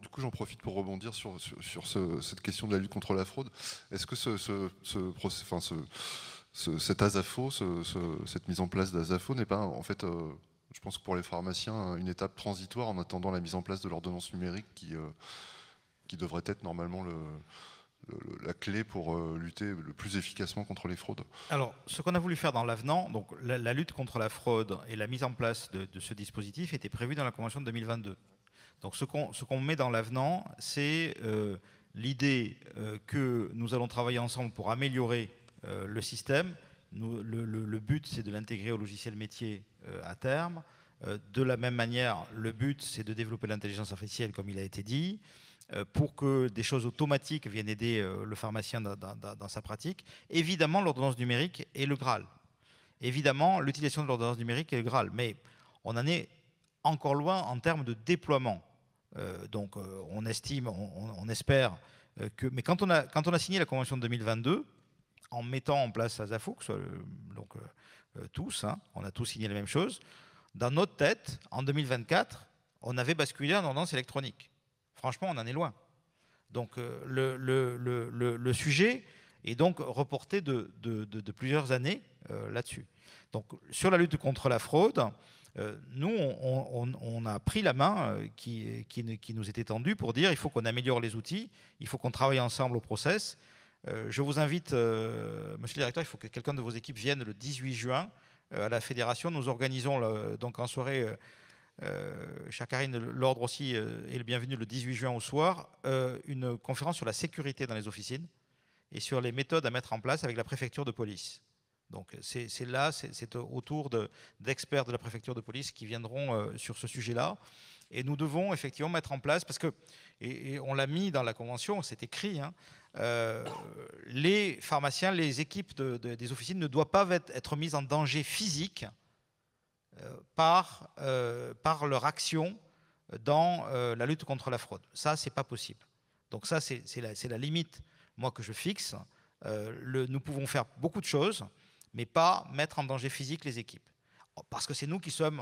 S2: du coup, j'en profite pour rebondir sur, cette question de la lutte contre la fraude. Est-ce que ce, ce, ce cette mise en place d'ASAFO n'est pas, en fait, euh, je pense que pour les pharmaciens, une étape transitoire en attendant la mise en place de l'ordonnance numérique qui, euh, qui devrait être normalement le, la clé pour euh, lutter le plus efficacement contre les fraudes.
S4: Alors, ce qu'on a voulu faire dans l'avenant, donc la, lutte contre la fraude et la mise en place de, ce dispositif était prévue dans la Convention de 2022. Donc, ce qu'on met dans l'avenant, c'est l'idée que nous allons travailler ensemble pour améliorer euh, le système. le, but, c'est de l'intégrer au logiciel métier euh, à terme. Euh, de la même manière, le but, c'est de développer l'intelligence artificielle, comme il a été dit pour que des choses automatiques viennent aider le pharmacien dans, sa pratique. Évidemment, l'ordonnance numérique est le Graal. Évidemment, l'utilisation de l'ordonnance numérique est le Graal. Mais on en est encore loin en termes de déploiement. donc, on estime, on, on, espère que. Mais quand on, a, quand on a signé la convention de 2022, en mettant en place Azafoux, euh, donc euh, euh, tous, hein, on a tous signé la même chose, dans notre tête, en 2024, on avait basculé en ordonnance électronique. Franchement, on en est loin. Donc le, sujet est donc reporté de, plusieurs années là-dessus. Donc sur la lutte contre la fraude, nous, on, a pris la main qui, nous était tendue pour dire il faut qu'on améliore les outils, il faut qu'on travaille ensemble au process, euh, je vous invite, euh, monsieur le directeur, il faut que quelqu'un de vos équipes vienne le 18 juin euh, à la fédération. Nous organisons donc en soirée. Karine, l'ordre aussi est le bienvenu le 18 juin au soir, une conférence sur la sécurité dans les officines et sur les méthodes à mettre en place avec la préfecture de police. Donc c'est là, c'est autour d'experts de, la préfecture de police qui viendront sur ce sujet-là. Et nous devons effectivement mettre en place, parce que, on l'a mis dans la convention, c'est écrit, hein, euh, les pharmaciens, les équipes des officines ne doivent pas être, mises en danger physique euh, par, euh, par leur action dans la lutte contre la fraude. Ça, c'est pas possible. Donc ça, c'est la, la, limite, moi, que je fixe. Le, nous pouvons faire beaucoup de choses, mais pas mettre en danger physique les équipes. Parce que c'est nous qui sommes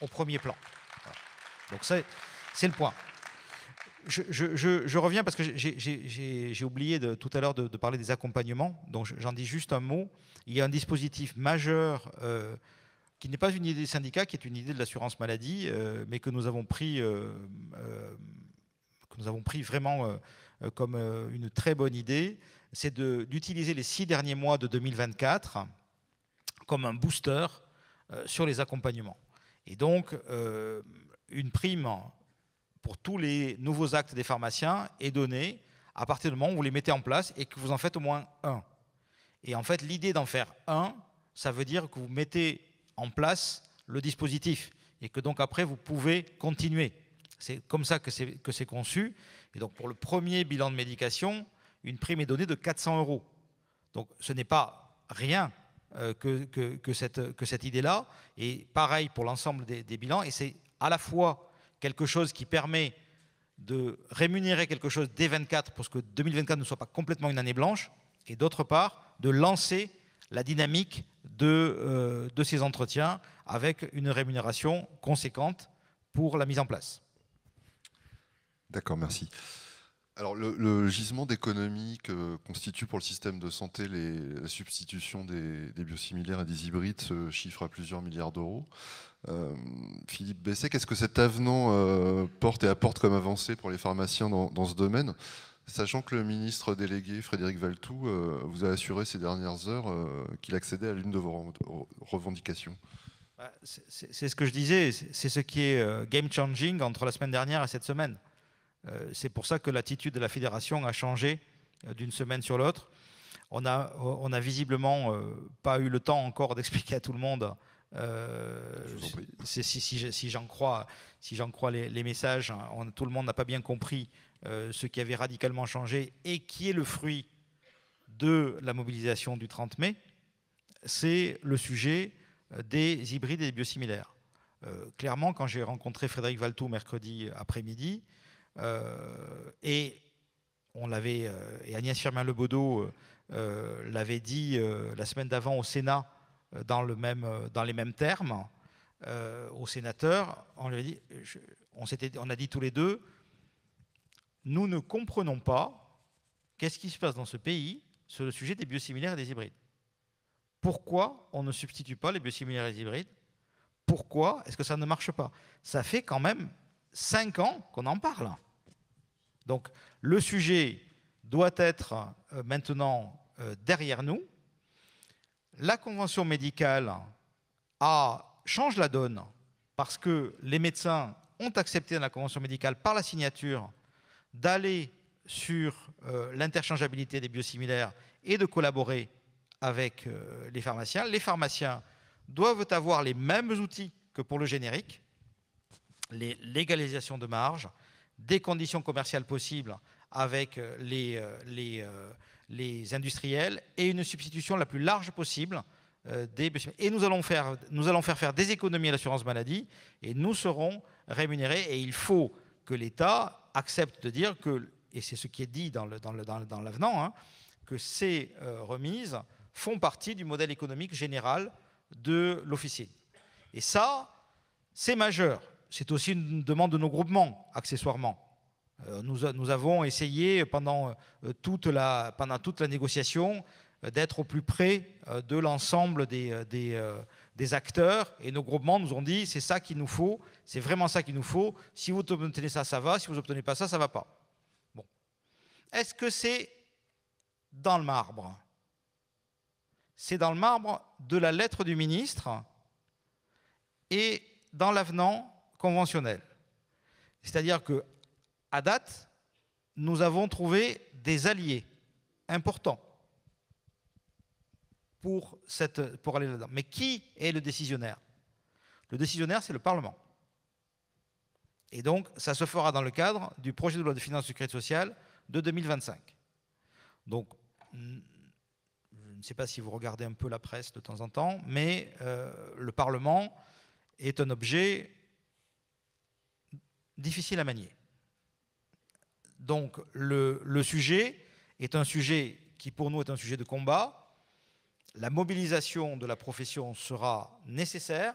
S4: au premier plan. Donc Donc c'est le point. Je, reviens parce que j'ai oublié de, tout à l'heure de, parler des accompagnements, donc j'en dis juste un mot. Il y a un dispositif majeur euh, qui n'est pas une idée des syndicats, qui est une idée de l'assurance maladie, euh, mais que nous avons pris, euh, que nous avons pris vraiment comme une très bonne idée, c'est d'utiliser les six derniers mois de 2024 comme un booster sur les accompagnements. Et donc, une prime pour tous les nouveaux actes des pharmaciens est donné à partir du moment où vous les mettez en place et que vous en faites au moins un. Et en fait, l'idée d'en faire un, ça veut dire que vous mettez en place le dispositif et que donc après, vous pouvez continuer. C'est comme ça que c'est conçu. Et donc, pour le premier bilan de médication, une prime est donnée de 400 euros. Donc, ce n'est pas rien euh, que, cette, que cette idée-là. Et pareil pour l'ensemble des, bilans. Et c'est à la fois quelque chose qui permet de rémunérer quelque chose dès 2024 pour ce que 2024 ne soit pas complètement une année blanche, et d'autre part, de lancer la dynamique de, euh, de ces entretiens avec une rémunération conséquente pour la mise en place.
S2: D'accord, merci. Alors, le, gisement d'économie que constitue pour le système de santé les, la substitution des, biosimilaires et des hybrides se chiffre à plusieurs milliards d'euros. Euh, Philippe Besset, qu'est-ce que cet avenant euh, porte et apporte comme avancée pour les pharmaciens dans, ce domaine Sachant que le ministre délégué Frédéric Valtou euh, vous a assuré ces dernières heures qu'il accédait à l'une de vos revendications. Bah, c'est ce que je disais,
S4: c'est ce qui est game changing entre la semaine dernière et cette semaine. Euh, c'est pour ça que l'attitude de la fédération a changé euh, d'une semaine sur l'autre. On a, euh, visiblement pas eu le temps encore d'expliquer à tout le monde si, j'en crois, les, messages, tout le monde n'a pas bien compris ce qui avait radicalement changé et qui est le fruit de la mobilisation du 30 mai. C'est le sujet des hybrides et des biosimilaires. clairement, quand j'ai rencontré Frédéric Valtou mercredi après-midi, euh, et on l'avait, euh, et Agnès Firmin-Lebaudot euh, l'avait dit la semaine d'avant au Sénat dans, le même, dans les mêmes termes au sénateur. On, lui dit, on, on a dit tous les deux, nous ne comprenons pas qu'est-ce qui se passe dans ce pays sur le sujet des biosimilaires et des hybrides. Pourquoi on ne substitue pas les biosimilaires et les hybrides Pourquoi est-ce que ça ne marche pas Ça fait quand même cinq ans qu'on en parle. Donc le sujet doit être euh, maintenant euh, derrière nous. La convention médicale a, change la donne parce que les médecins ont accepté dans la convention médicale par la signature d'aller sur euh, l'interchangeabilité des biosimilaires et de collaborer avec les pharmaciens. Les pharmaciens doivent avoir les mêmes outils que pour le générique l'égalisation de marge, des conditions commerciales possibles avec euh, les, euh, euh, les, industriels et une substitution la plus large possible des Et nous allons, faire, nous allons faire faire des économies à l'assurance maladie et nous serons rémunérés. Et il faut que l'État accepte de dire que, et c'est ce qui est dit dans, le, dans, le, dans l'avenant, hein, que ces remises font partie du modèle économique général de l'officine. Et ça, c'est majeur c'est aussi une demande de nos groupements, accessoirement. Euh, nous, avons essayé pendant euh, toute la, négociation euh, d'être au plus près de l'ensemble des, acteurs. Et nos groupements nous ont dit, c'est ça qu'il nous faut, c'est vraiment ça qu'il nous faut. Si vous obtenez ça, ça va. Si vous n'obtenez pas ça, ça ne va pas. Bon. Est-ce que c'est dans le marbre C'est dans le marbre de la lettre du ministre et dans l'avenant conventionnel, C'est-à-dire que, à date, nous avons trouvé des alliés importants pour, cette, pour aller là-dedans. Mais qui est le décisionnaire Le décisionnaire, c'est le Parlement. Et donc, ça se fera dans le cadre du projet de loi de finances du crédit social de 2025. Donc, je ne sais pas si vous regardez un peu la presse de temps en temps, mais euh, le Parlement est un objet difficile à manier. Donc le, sujet est un sujet qui pour nous est un sujet de combat. La mobilisation de la profession sera nécessaire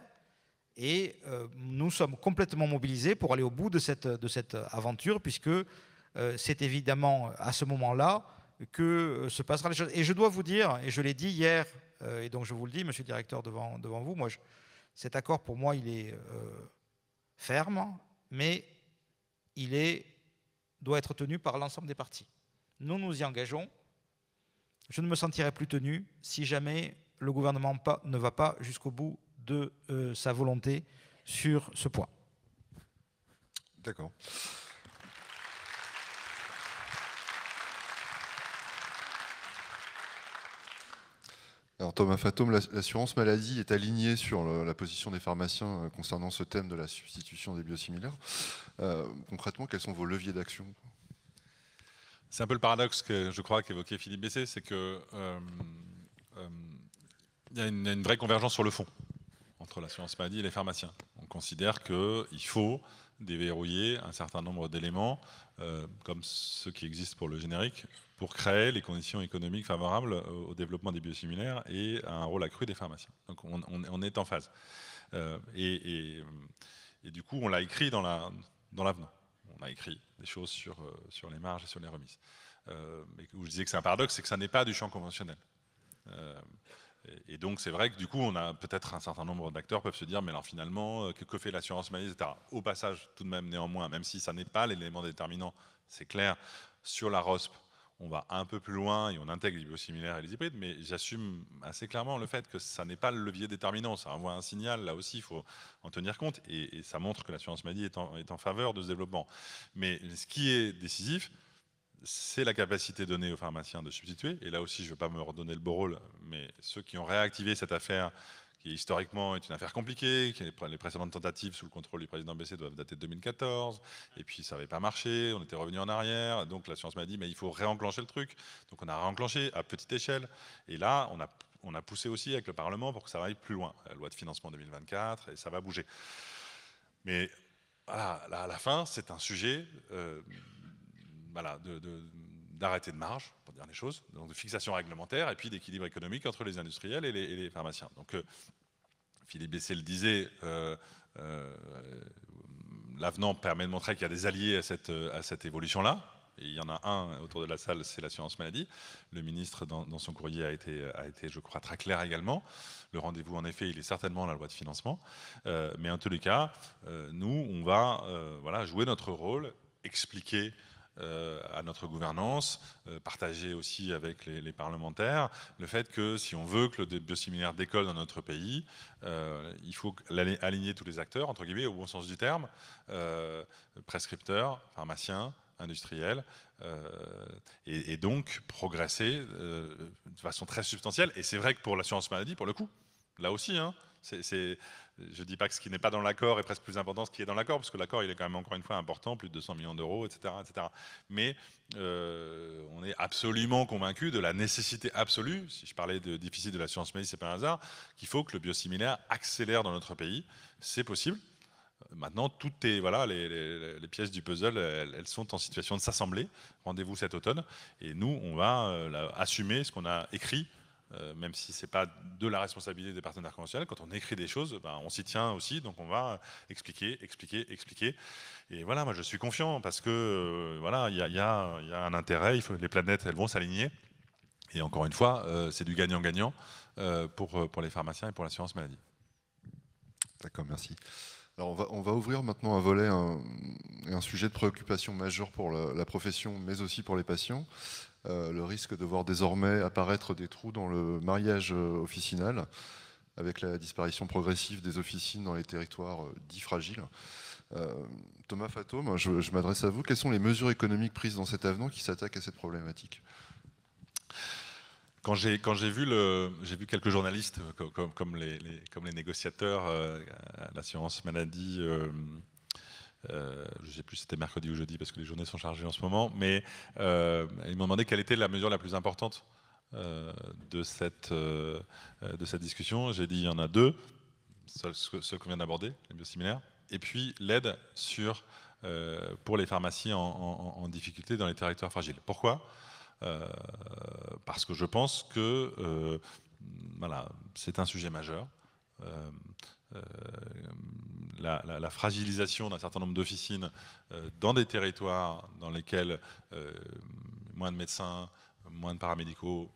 S4: et euh, nous sommes complètement mobilisés pour aller au bout de cette, de cette aventure puisque euh, c'est évidemment à ce moment-là que euh, se passera les choses. Et je dois vous dire, et je l'ai dit hier, et donc je vous le dis, monsieur le directeur, devant, devant vous, moi, cet accord pour moi, il est ferme, mais il doit être tenu par l'ensemble des partis. Nous nous y engageons. Je ne me sentirai plus tenu si jamais le gouvernement ne va pas jusqu'au bout de euh, sa volonté sur
S2: ce point. D'accord. Alors Thomas Fatome, l'assurance maladie est alignée sur la position des pharmaciens euh, concernant ce thème de la substitution des biosimilaires. Euh, concrètement, quels sont vos leviers d'action
S3: C'est un peu le paradoxe que je crois qu'évoquait Philippe Bessé, c'est qu'il euh, y a une vraie convergence sur le fond entre l'assurance maladie et les pharmaciens. On considère qu'il faut déverrouiller un certain nombre d'éléments, euh, comme ceux qui existent pour le générique, pour créer les conditions économiques favorables au, développement des biosimilaires et à un rôle accru des pharmaciens. Donc on, est en phase. Euh, et, du coup, on l'a écrit dans l'avenant. La, on a écrit des choses sur, euh, sur les marges et sur les remises. mais où je disais que c'est un paradoxe, c'est que ça n'est pas du champ conventionnel. Et donc, c'est vrai que du coup, on a peut-être un certain nombre d'acteurs peuvent se dire, mais alors finalement, euh, que, fait l'assurance maladie, Au passage, tout de même, néanmoins, même si ça n'est pas l'élément déterminant, c'est clair, sur la ROSP, on va un peu plus loin et on intègre les biosimilaires et les hybrides, mais j'assume assez clairement le fait que ça n'est pas le levier déterminant, ça envoie un signal, là aussi il faut en tenir compte, et, ça montre que l'assurance maladie est est en faveur de ce développement. Mais ce qui est décisif, c'est la capacité donnée aux pharmaciens de substituer. Et là aussi, je ne vais pas me redonner le beau rôle, mais ceux qui ont réactivé cette affaire, qui historiquement est une affaire compliquée, qui les précédentes tentatives sous le contrôle du président BC doivent dater de 2014, et puis ça n'avait pas marché, on était revenu en arrière, donc la science m'a dit, mais il faut réenclencher le truc. Donc on a réenclenché à petite échelle, et là, on a, on a poussé aussi avec le Parlement pour que ça aille plus loin, la loi de financement 2024, et ça va bouger. Mais à la fin, c'est un sujet... Euh, voilà, bah d'arrêter de, marge, pour dire les choses, donc de fixation réglementaire, et puis d'équilibre économique entre les industriels et les, pharmaciens. Donc, euh, Philippe Bessé le disait, euh, euh, l'avenant permet de montrer qu'il y a des alliés à cette, à cette évolution-là. Et il y en a un autour de la salle, c'est l'assurance maladie. Le ministre, dans, son courrier, a été, a été, je crois, très clair également. Le rendez-vous, en effet, il est certainement la loi de financement. mais en tous les cas, nous, on va voilà, jouer notre rôle, expliquer euh, à notre gouvernance, euh, partager aussi avec les, parlementaires, le fait que si on veut que le biosimilaire décolle dans notre pays, euh, il faut aligner tous les acteurs, entre guillemets, au bon sens du terme, prescripteurs, pharmaciens, industriels, et, donc progresser de façon très substantielle. Et c'est vrai que pour l'assurance maladie, pour le coup, là aussi, hein, c'est je ne dis pas que ce qui n'est pas dans l'accord est presque plus important que ce qui est dans l'accord, parce que l'accord, il est quand même encore une fois important, plus de 200 millions d'euros, etc., etc. Mais euh, on est absolument convaincu de la nécessité absolue, si je parlais de déficit de l'assurance ce c'est pas un hasard, qu'il faut que le biosimilaire accélère dans notre pays. C'est possible. Maintenant, toutes les, voilà, les, pièces du puzzle, elles, sont en situation de s'assembler. Rendez-vous cet automne. Et nous, on va euh, assumer ce qu'on a écrit euh, même si ce n'est pas de la responsabilité des partenaires conventionnels, quand on écrit des choses, ben, on s'y tient aussi, donc on va expliquer, expliquer, expliquer. Et voilà, moi je suis confiant parce que euh, voilà, il y, a, un intérêt, les planètes elles vont s'aligner. Et encore une fois, euh, c'est du gagnant-gagnant pour, pour les pharmaciens et pour l'assurance maladie.
S2: D'accord, merci on va, ouvrir maintenant un volet, un, un sujet de préoccupation majeure pour la, profession, mais aussi pour les patients. Euh, le risque de voir désormais apparaître des trous dans le mariage euh, officinal, avec la disparition progressive des officines dans les territoires euh, dits fragiles. Thomas Fatome, je, je m'adresse à vous. Quelles sont les mesures économiques prises dans cet avenant qui s'attaquent à cette problématique quand j'ai vu j'ai vu
S3: quelques journalistes euh, comme, comme, les, négociateurs euh, l'assurance maladie euh, je ne sais plus si c'était mercredi ou jeudi parce que les journées sont chargées en ce moment mais ils m'ont demandé quelle était la mesure la plus importante de cette de cette discussion j'ai dit il y en a deux ceux qu'on vient d'aborder les biosimilaires et puis l'aide sur pour les pharmacies en, difficulté dans les territoires fragiles pourquoi euh, parce que je pense que euh, voilà, c'est un sujet majeur. Euh, la, fragilisation d'un certain nombre d'officines dans des territoires dans lesquels moins de médecins, moins de paramédicaux,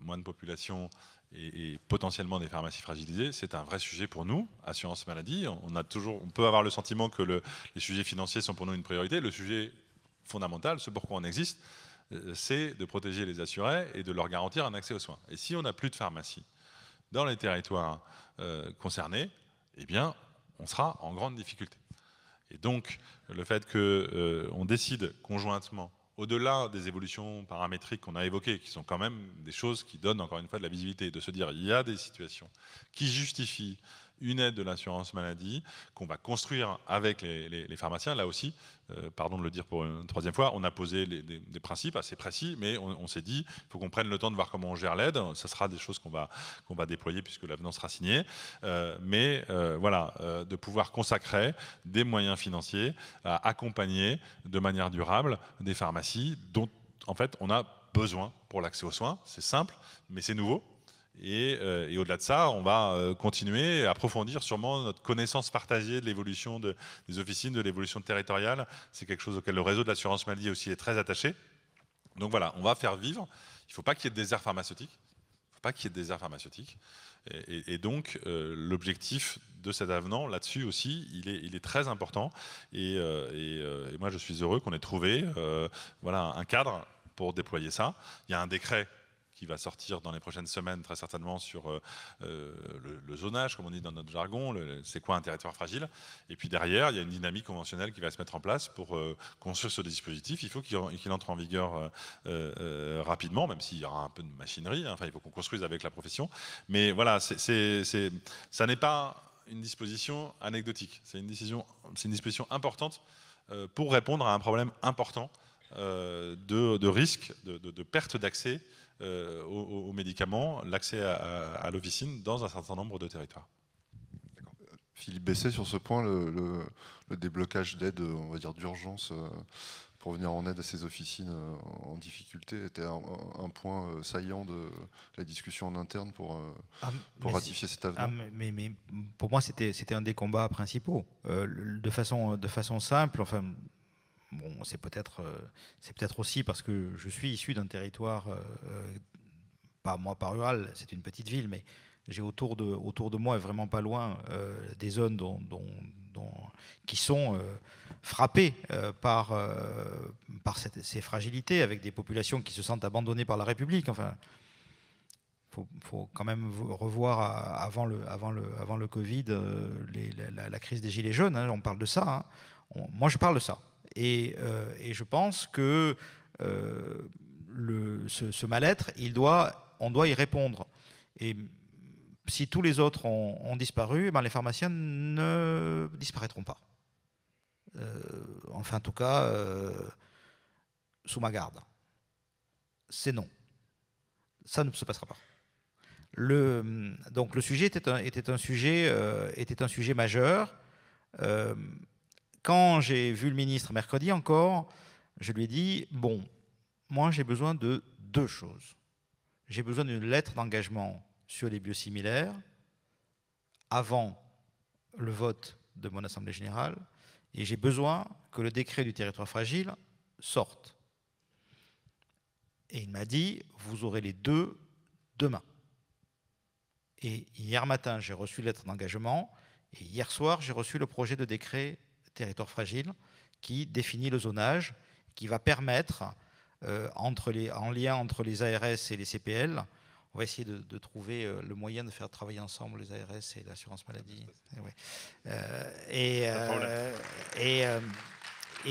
S3: moins de population et, potentiellement des pharmacies fragilisées, c'est un vrai sujet pour nous, assurance maladie. On, a toujours, on peut avoir le sentiment que les sujets financiers sont pour nous une priorité. Le sujet fondamental, ce pourquoi on existe, euh, c'est de protéger les assurés et de leur garantir un accès aux soins. Et si on n'a plus de pharmacie dans les territoires euh, concernés, eh bien, on sera en grande difficulté. Et donc, le fait qu'on euh, on décide conjointement, au-delà des évolutions paramétriques qu'on a évoquées, qui sont quand même des choses qui donnent encore une fois de la visibilité, de se dire il y a des situations qui justifient une aide de l'assurance maladie qu'on va construire avec les, pharmaciens. Là aussi, euh, pardon de le dire pour une troisième fois, on a posé des, principes assez précis, mais on, s'est dit, qu'il faut qu'on prenne le temps de voir comment on gère l'aide. Ce sera des choses qu'on va, qu'on va déployer puisque l'avenant sera signé. Euh, mais euh, voilà, de pouvoir consacrer des moyens financiers à accompagner de manière durable des pharmacies dont, en fait, on a besoin pour l'accès aux soins. C'est simple, mais c'est nouveau. Euh, et, au-delà de ça, on va euh, continuer, à approfondir sûrement notre connaissance partagée de l'évolution des officines, de l'évolution territoriale. C'est quelque chose auquel le réseau de l'assurance maladie aussi est très attaché. Donc voilà, on va faire vivre. Il ne faut pas qu'il y ait de désert pharmaceutiques. Il ne faut pas qu'il y ait de désert pharmaceutiques. Et, donc, euh, l'objectif de cet avenant, là-dessus aussi, il est, il est, très important. Et, et moi, je suis heureux qu'on ait trouvé voilà, un cadre pour déployer ça. Il y a un décret qui va sortir dans les prochaines semaines très certainement sur euh, euh, le, zonage, comme on dit dans notre jargon, c'est quoi un territoire fragile. Et puis derrière, il y a une dynamique conventionnelle qui va se mettre en place pour euh, construire ce dispositif. Il faut qu'il entre en vigueur rapidement, même s'il y aura un peu de machinerie. Hein. Enfin, il faut qu'on construise avec la profession. Mais voilà, ça n'est pas une disposition anecdotique. C'est une, décision, une disposition importante pour répondre à un problème important de, risque, de, de perte d'accès euh, aux, médicaments, l'accès à, l'officine dans un certain nombre de territoires.
S2: Philippe Besset, sur ce point, le, déblocage d'aide, euh, on va dire d'urgence, euh, pour venir en aide à ces officines en difficulté, était un, point saillant de la discussion en interne pour, ah, ratifier cet avenir ah, mais, pour moi, c'était un des combats principaux. de,
S4: façon, de façon simple, enfin, bon, c'est peut-être euh, c'est peut-être aussi parce que je suis issu d'un territoire, euh, euh, pas moi pas rural, c'est une petite ville, mais j'ai autour de, autour de moi et vraiment pas loin des zones dont, qui sont frappées par, par ces fragilités, avec des populations qui se sentent abandonnées par la République. Enfin, il faut, quand même revoir avant, le, avant, le, avant le Covid la, crise des Gilets jaunes. Hein, on parle de ça. Hein. moi, je parle de ça. Euh, et, je pense que euh, le, ce, mal-être, doit, on doit y répondre. Et si tous les autres ont, disparu, eh ben, les pharmaciens ne disparaîtront pas. Euh, enfin, en tout cas, sous ma garde. C'est non. Ça ne se passera pas. Le, donc le sujet était un, sujet, était un sujet majeur quand j'ai vu le ministre mercredi encore, je lui ai dit, bon, moi j'ai besoin de deux choses. J'ai besoin d'une lettre d'engagement sur les biosimilaires avant le vote de mon Assemblée générale, et j'ai besoin que le décret du territoire fragile sorte. Et il m'a dit, vous aurez les deux demain. Et hier matin, j'ai reçu lettre d'engagement, et hier soir, j'ai reçu le projet de décret territoire fragile, qui définit le zonage, qui va permettre, euh, entre les, en lien entre les ARS et les CPL, on va essayer de, trouver euh, le moyen de faire travailler ensemble les ARS et l'assurance maladie. Euh, et, et,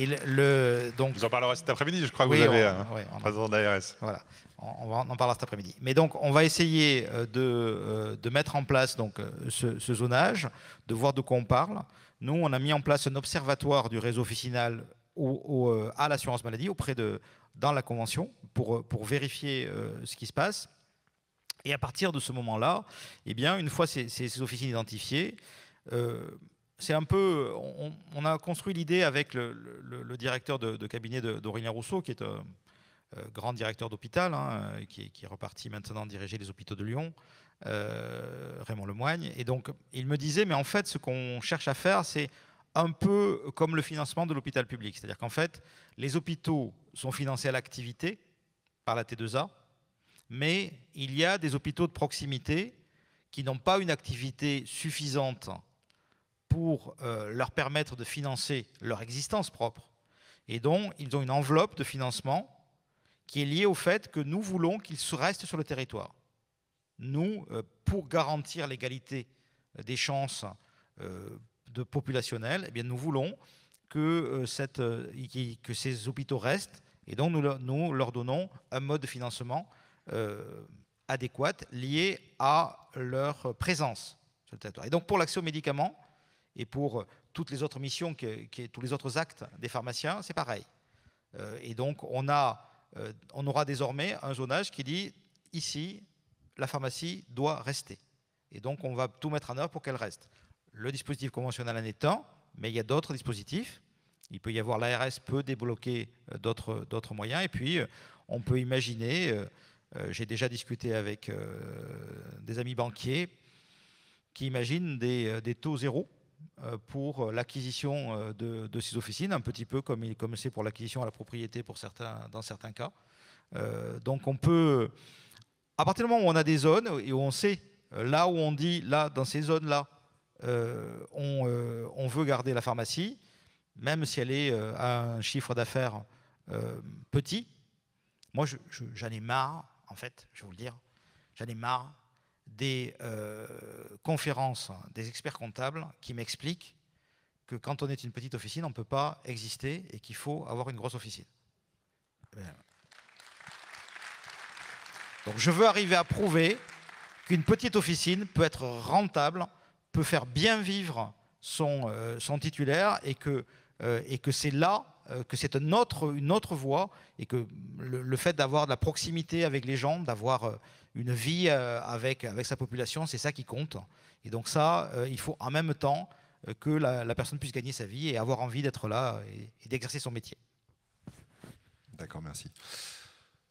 S4: et, le, donc, vous en parlerez cet après-midi, je crois que vous avez on, ouais, d'ARS. Voilà, on, en parlera cet après-midi. Mais donc, on va essayer de, de mettre en place donc, ce, ce zonage, de voir de quoi on parle, nous, on a mis en place un observatoire du réseau officinal euh, à l'assurance maladie auprès de, dans la convention pour, euh, vérifier euh, ce qui se passe. Et à partir de ce moment-là, eh bien, une fois ces, ces officines identifiées, c'est un peu, on, a construit l'idée avec le, directeur de, de cabinet d'Aurélien Rousseau, qui est un grand directeur d'hôpital, hein, qui, qui, est reparti maintenant diriger les hôpitaux de Lyon, euh, Raymond Lemoigne. Et donc, il me disait, mais en fait, ce qu'on cherche à faire, c'est un peu comme le financement de l'hôpital public. C'est-à-dire qu'en fait, les hôpitaux sont financés à l'activité par la T2A, mais il y a des hôpitaux de proximité qui n'ont pas une activité suffisante pour euh, leur permettre de financer leur existence propre. Et donc, ils ont une enveloppe de financement qui est liée au fait que nous voulons qu'ils restent sur le territoire nous, euh, pour garantir l'égalité euh, des chances euh, de populationnelles, eh bien, nous voulons que, cette, que ces hôpitaux restent et donc nous, nous leur donnons un mode de financement adéquat lié à leur présence sur le territoire. Et donc pour l'accès aux médicaments et pour toutes les autres missions, tous les autres actes des pharmaciens, c'est pareil. et donc on, a, on aura désormais un zonage qui dit ici, la pharmacie doit rester. Et donc, on va tout mettre en œuvre pour qu'elle reste. Le dispositif conventionnel en étant, mais il y a d'autres dispositifs. Il peut y avoir, l'ARS peut débloquer euh, d'autres moyens. Et puis, euh, on peut imaginer, euh, j'ai déjà discuté avec des amis banquiers qui imaginent des, taux zéro pour l'acquisition de, ces officines, un petit peu comme c'est pour l'acquisition à la propriété pour certains, dans certains cas. donc on peut à partir du moment où on a des zones et où on sait euh, là où on dit, là, dans ces zones-là, euh, euh, on, veut garder la pharmacie, même si elle est à un chiffre d'affaires petit, moi, j'en ai marre, en fait, je vais vous le dire, j'en ai marre des conférences des experts comptables qui m'expliquent que quand on est une petite officine, on ne peut pas exister et qu'il faut avoir une grosse officine. Donc je veux arriver à prouver qu'une petite officine peut être rentable, peut faire bien vivre son, euh, titulaire euh, et que, c'est là euh, que c'est une autre, voie et que le, fait d'avoir de la proximité avec les gens, d'avoir une vie avec, sa population, c'est ça qui compte. Et donc ça, il faut en même temps que la, personne puisse gagner sa vie et avoir envie d'être là et d'exercer son métier.
S2: D'accord, merci.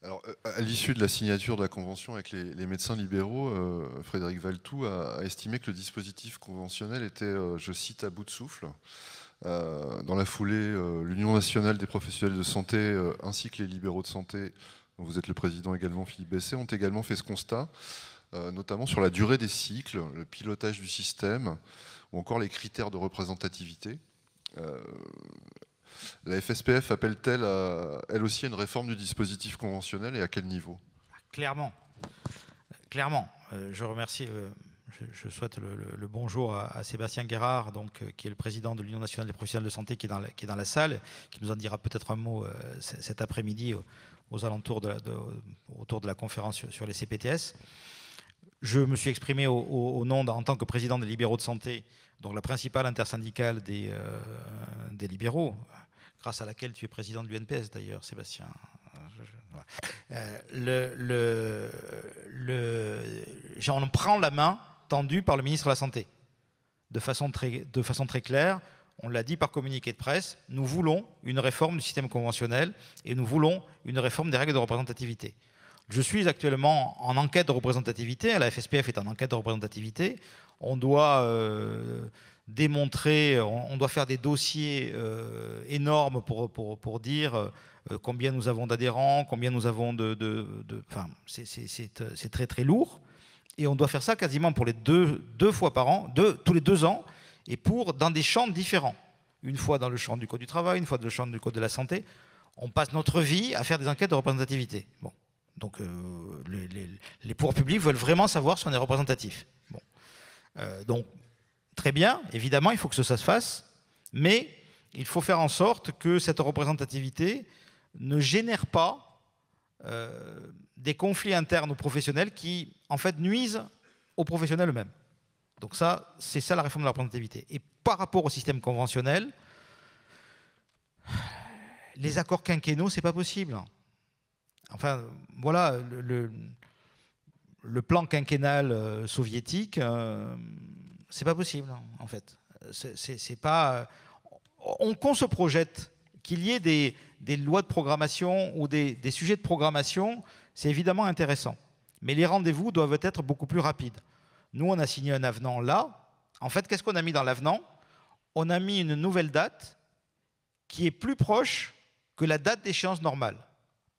S2: Alors, euh, à l'issue de la signature de la convention avec les, médecins libéraux, euh, Frédéric Valtou a, estimé que le dispositif conventionnel était, euh, je cite, à bout de souffle. dans la foulée, l'Union nationale des professionnels de santé ainsi que les libéraux de santé, dont vous êtes le président également, Philippe Besset, ont également fait ce constat, notamment sur la durée des cycles, le pilotage du système ou encore les critères de représentativité la FSPF appelle-t-elle elle aussi à une réforme du dispositif conventionnel et à quel niveau
S4: Clairement. Clairement. Euh, je remercie. Euh, je, souhaite le, bonjour à, Sébastien Guérard, donc, euh, qui est le président de l'Union nationale des professionnels de santé, qui est dans la, salle, qui nous en dira peut-être un mot cet après-midi aux, alentours de, autour de la conférence sur, les CPTS. Je me suis exprimé au, nom, en tant que président des libéraux de santé, donc la principale intersyndicale des libéraux, grâce à laquelle tu es président de l'UNPS d'ailleurs, Sébastien. Euh, le, on prend la main tendue par le ministre de la Santé, de façon très, claire. On l'a dit par communiqué de presse, nous voulons une réforme du système conventionnel et nous voulons une réforme des règles de représentativité. Je suis actuellement en enquête de représentativité, la FSPF est en enquête de représentativité. On doit euh, démontrer, on, doit faire des dossiers euh, énormes pour, pour, pour dire euh, combien nous avons d'adhérents, combien nous avons de... de, de enfin, euh, c'est très très lourd. Et on doit faire ça quasiment pour les deux, deux fois par an, deux, tous les deux ans, et pour dans des champs différents. Une fois dans le champ du Code du travail, une fois dans le champ du Code de la santé. On passe notre vie à faire des enquêtes de représentativité. Bon. Donc les, les, pouvoirs publics veulent vraiment savoir si on est représentatif. Bon. donc Très bien, évidemment, il faut que ça se fasse, mais il faut faire en sorte que cette représentativité ne génère pas euh, des conflits internes aux professionnels qui, en fait, nuisent aux professionnels eux-mêmes. Donc ça, c'est ça la réforme de la représentativité. Et par rapport au système conventionnel, les accords quinquennaux, c'est pas possible. Enfin, voilà, le, le, plan quinquennal euh, soviétique... Euh, c'est pas possible, hein, en fait. Euh, c'est pas. Euh, on qu'on se projette, qu'il y ait des, des, lois de programmation ou des, des sujets de programmation, c'est évidemment intéressant. Mais les rendez-vous doivent être beaucoup plus rapides. Nous, on a signé un avenant là. En fait, qu'est-ce qu'on a mis dans l'avenant On a mis une nouvelle date qui est plus proche que la date d'échéance normale.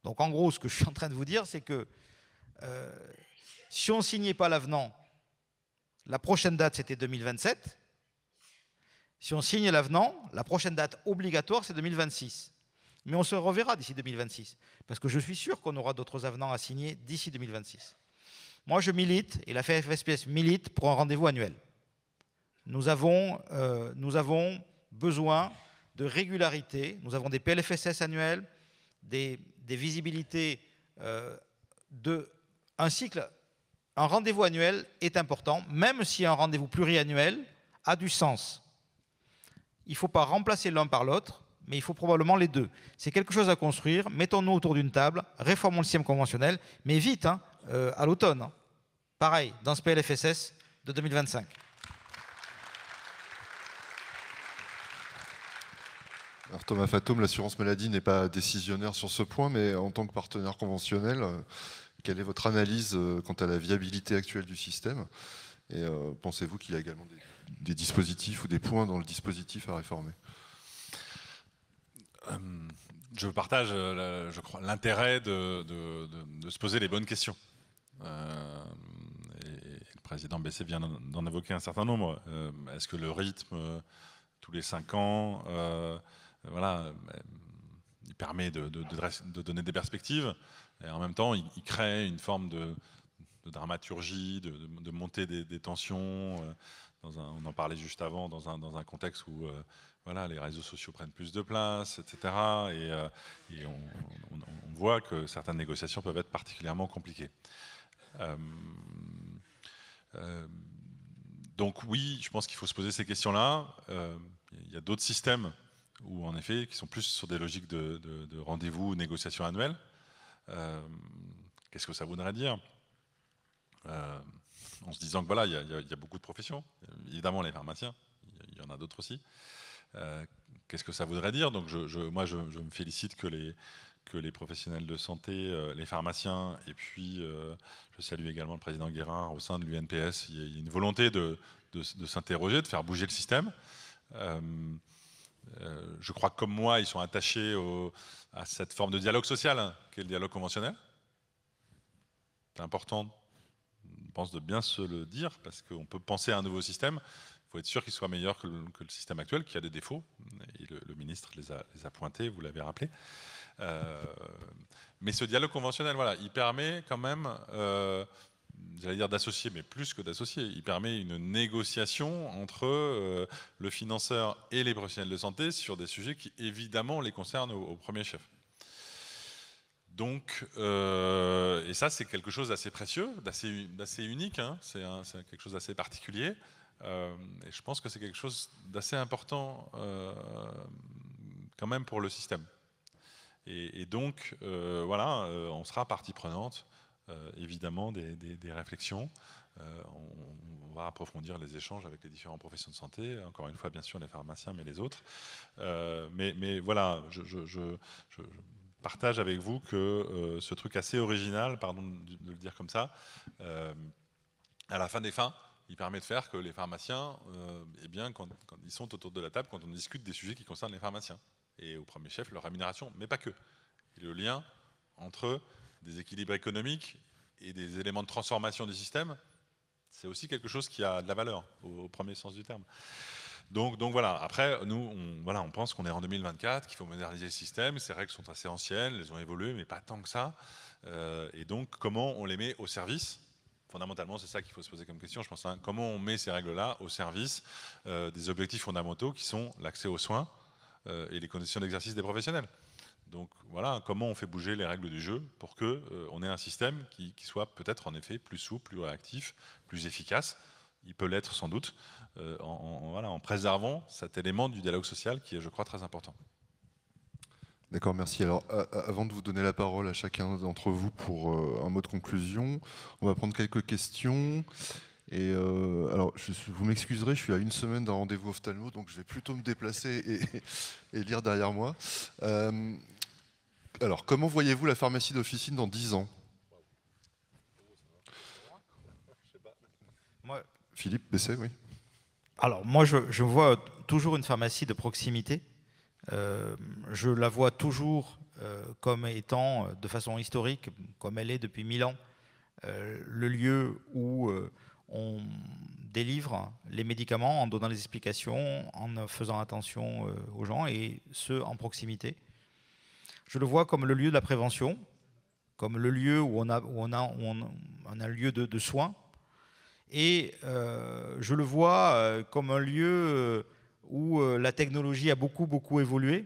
S4: Donc, en gros, ce que je suis en train de vous dire, c'est que euh, si on ne signait pas l'avenant la prochaine date, c'était 2027. Si on signe l'avenant, la prochaine date obligatoire, c'est 2026. Mais on se reverra d'ici 2026, parce que je suis sûr qu'on aura d'autres avenants à signer d'ici 2026. Moi, je milite, et la FFSPS milite pour un rendez-vous annuel. Nous avons, euh, nous avons besoin de régularité. Nous avons des PLFSS annuels, des, visibilités euh, de un cycle un rendez-vous annuel est important, même si un rendez-vous pluriannuel a du sens. Il ne faut pas remplacer l'un par l'autre, mais il faut probablement les deux. C'est quelque chose à construire. Mettons-nous autour d'une table, réformons le système conventionnel, mais vite, hein, euh, à l'automne. Hein. Pareil, dans ce PLFSS de 2025.
S2: Alors Thomas Fatoum, l'assurance maladie n'est pas décisionnaire sur ce point, mais en tant que partenaire conventionnel, euh, quelle est votre analyse euh, quant à la viabilité actuelle du système Et euh, pensez-vous qu'il y a également des, dispositifs ou des points dans le dispositif à réformer euh,
S3: je partage, je crois, l'intérêt de, se poser les bonnes questions. le président Bessé vient d'en évoquer un certain nombre. Est-ce que le rythme tous les cinq ans, voilà, permet de, donner des perspectives et en même temps, il, crée une forme de, dramaturgie, de, de, montée des, tensions. Euh, on en parlait juste avant, dans un, contexte où euh, voilà, les réseaux sociaux prennent plus de place, etc. Et, euh, on, voit que certaines négociations peuvent être particulièrement compliquées. donc oui, je pense qu'il faut se poser ces questions-là. Il y a d'autres systèmes où, en effet, qui sont plus sur des logiques de, de rendez-vous, négociations annuelles, euh, qu'est-ce que ça voudrait dire euh, En se disant que voilà, il y, a, beaucoup de professions. Évidemment, les pharmaciens, il y en a d'autres aussi. Euh, qu'est-ce que ça voudrait dire Donc, je, moi, je, me félicite que les, que les professionnels de santé, les pharmaciens, et puis je salue également le président Guérard au sein de l'UNPS, il y a une volonté de, s'interroger, de faire bouger le système. je crois que comme moi, ils sont attachés au, à cette forme de dialogue social hein, qu'est le dialogue conventionnel. C'est important, je pense, de bien se le dire, parce qu'on peut penser à un nouveau système, il faut être sûr qu'il soit meilleur que le, système actuel, qui a des défauts, et le, ministre les a, pointés, vous l'avez rappelé. Euh, mais ce dialogue conventionnel, voilà, il permet quand même euh, j'allais dire d'associer, mais plus que d'associer. Il permet une négociation entre euh, le financeur et les professionnels de santé sur des sujets qui, évidemment, les concernent au, premier chef. Donc, euh, et ça, c'est quelque chose d'assez précieux, d'assez unique, hein. c'est quelque chose d'assez particulier. Euh, et je pense que c'est quelque chose d'assez important quand même pour le système. Et, et donc, voilà, on sera partie prenante euh, évidemment des, réflexions. Euh, on, va approfondir les échanges avec les différents professions de santé, encore une fois bien sûr les pharmaciens, mais les autres. Euh, mais, voilà, je, partage avec vous que ce truc assez original, pardon de le dire comme ça, à la fin des fins, il permet de faire que les pharmaciens, eh bien, quand, ils sont autour de la table, quand on discute des sujets qui concernent les pharmaciens, et au premier chef, leur rémunération, mais pas que. le lien entre eux des équilibres économiques et des éléments de transformation du système, c'est aussi quelque chose qui a de la valeur, au, premier sens du terme. Donc, donc, voilà, après, nous, on, voilà, on pense qu'on est en 2024, qu'il faut moderniser le système, ces règles sont assez anciennes, elles ont évolué, mais pas tant que ça. Euh, et donc, comment on les met au service Fondamentalement, c'est ça qu'il faut se poser comme question, je pense. Hein. comment on met ces règles-là au service euh, des objectifs fondamentaux qui sont l'accès aux soins euh, et les conditions d'exercice des professionnels donc voilà, comment on fait bouger les règles du jeu pour qu'on euh, on ait un système qui, soit peut-être en effet plus souple, plus réactif, plus efficace. Il peut l'être sans doute, euh, en, préservant cet élément du dialogue social qui est, je crois, très important.
S2: D'accord, merci. Alors, avant de vous donner la parole à chacun d'entre vous pour euh, un mot de conclusion, on va prendre quelques questions. Et alors, vous m'excuserez, je suis à une semaine d'un rendez-vous ophtalmo, donc je vais plutôt me déplacer et, lire derrière moi. Alors, comment voyez-vous la pharmacie d'officine dans 10 ans
S4: Philippe Besset, oui. Alors, moi, je, vois toujours une pharmacie de proximité. Euh, je la vois toujours euh, comme étant, euh, de façon historique, comme elle est depuis 1000 ans, le lieu où on délivre les médicaments en donnant les explications, en faisant attention aux gens, et ce, en proximité. Je le vois comme le lieu de la prévention, comme le lieu où on a, un lieu de, soins. Et euh, je le vois euh, comme un lieu euh, où la technologie a beaucoup, beaucoup évolué,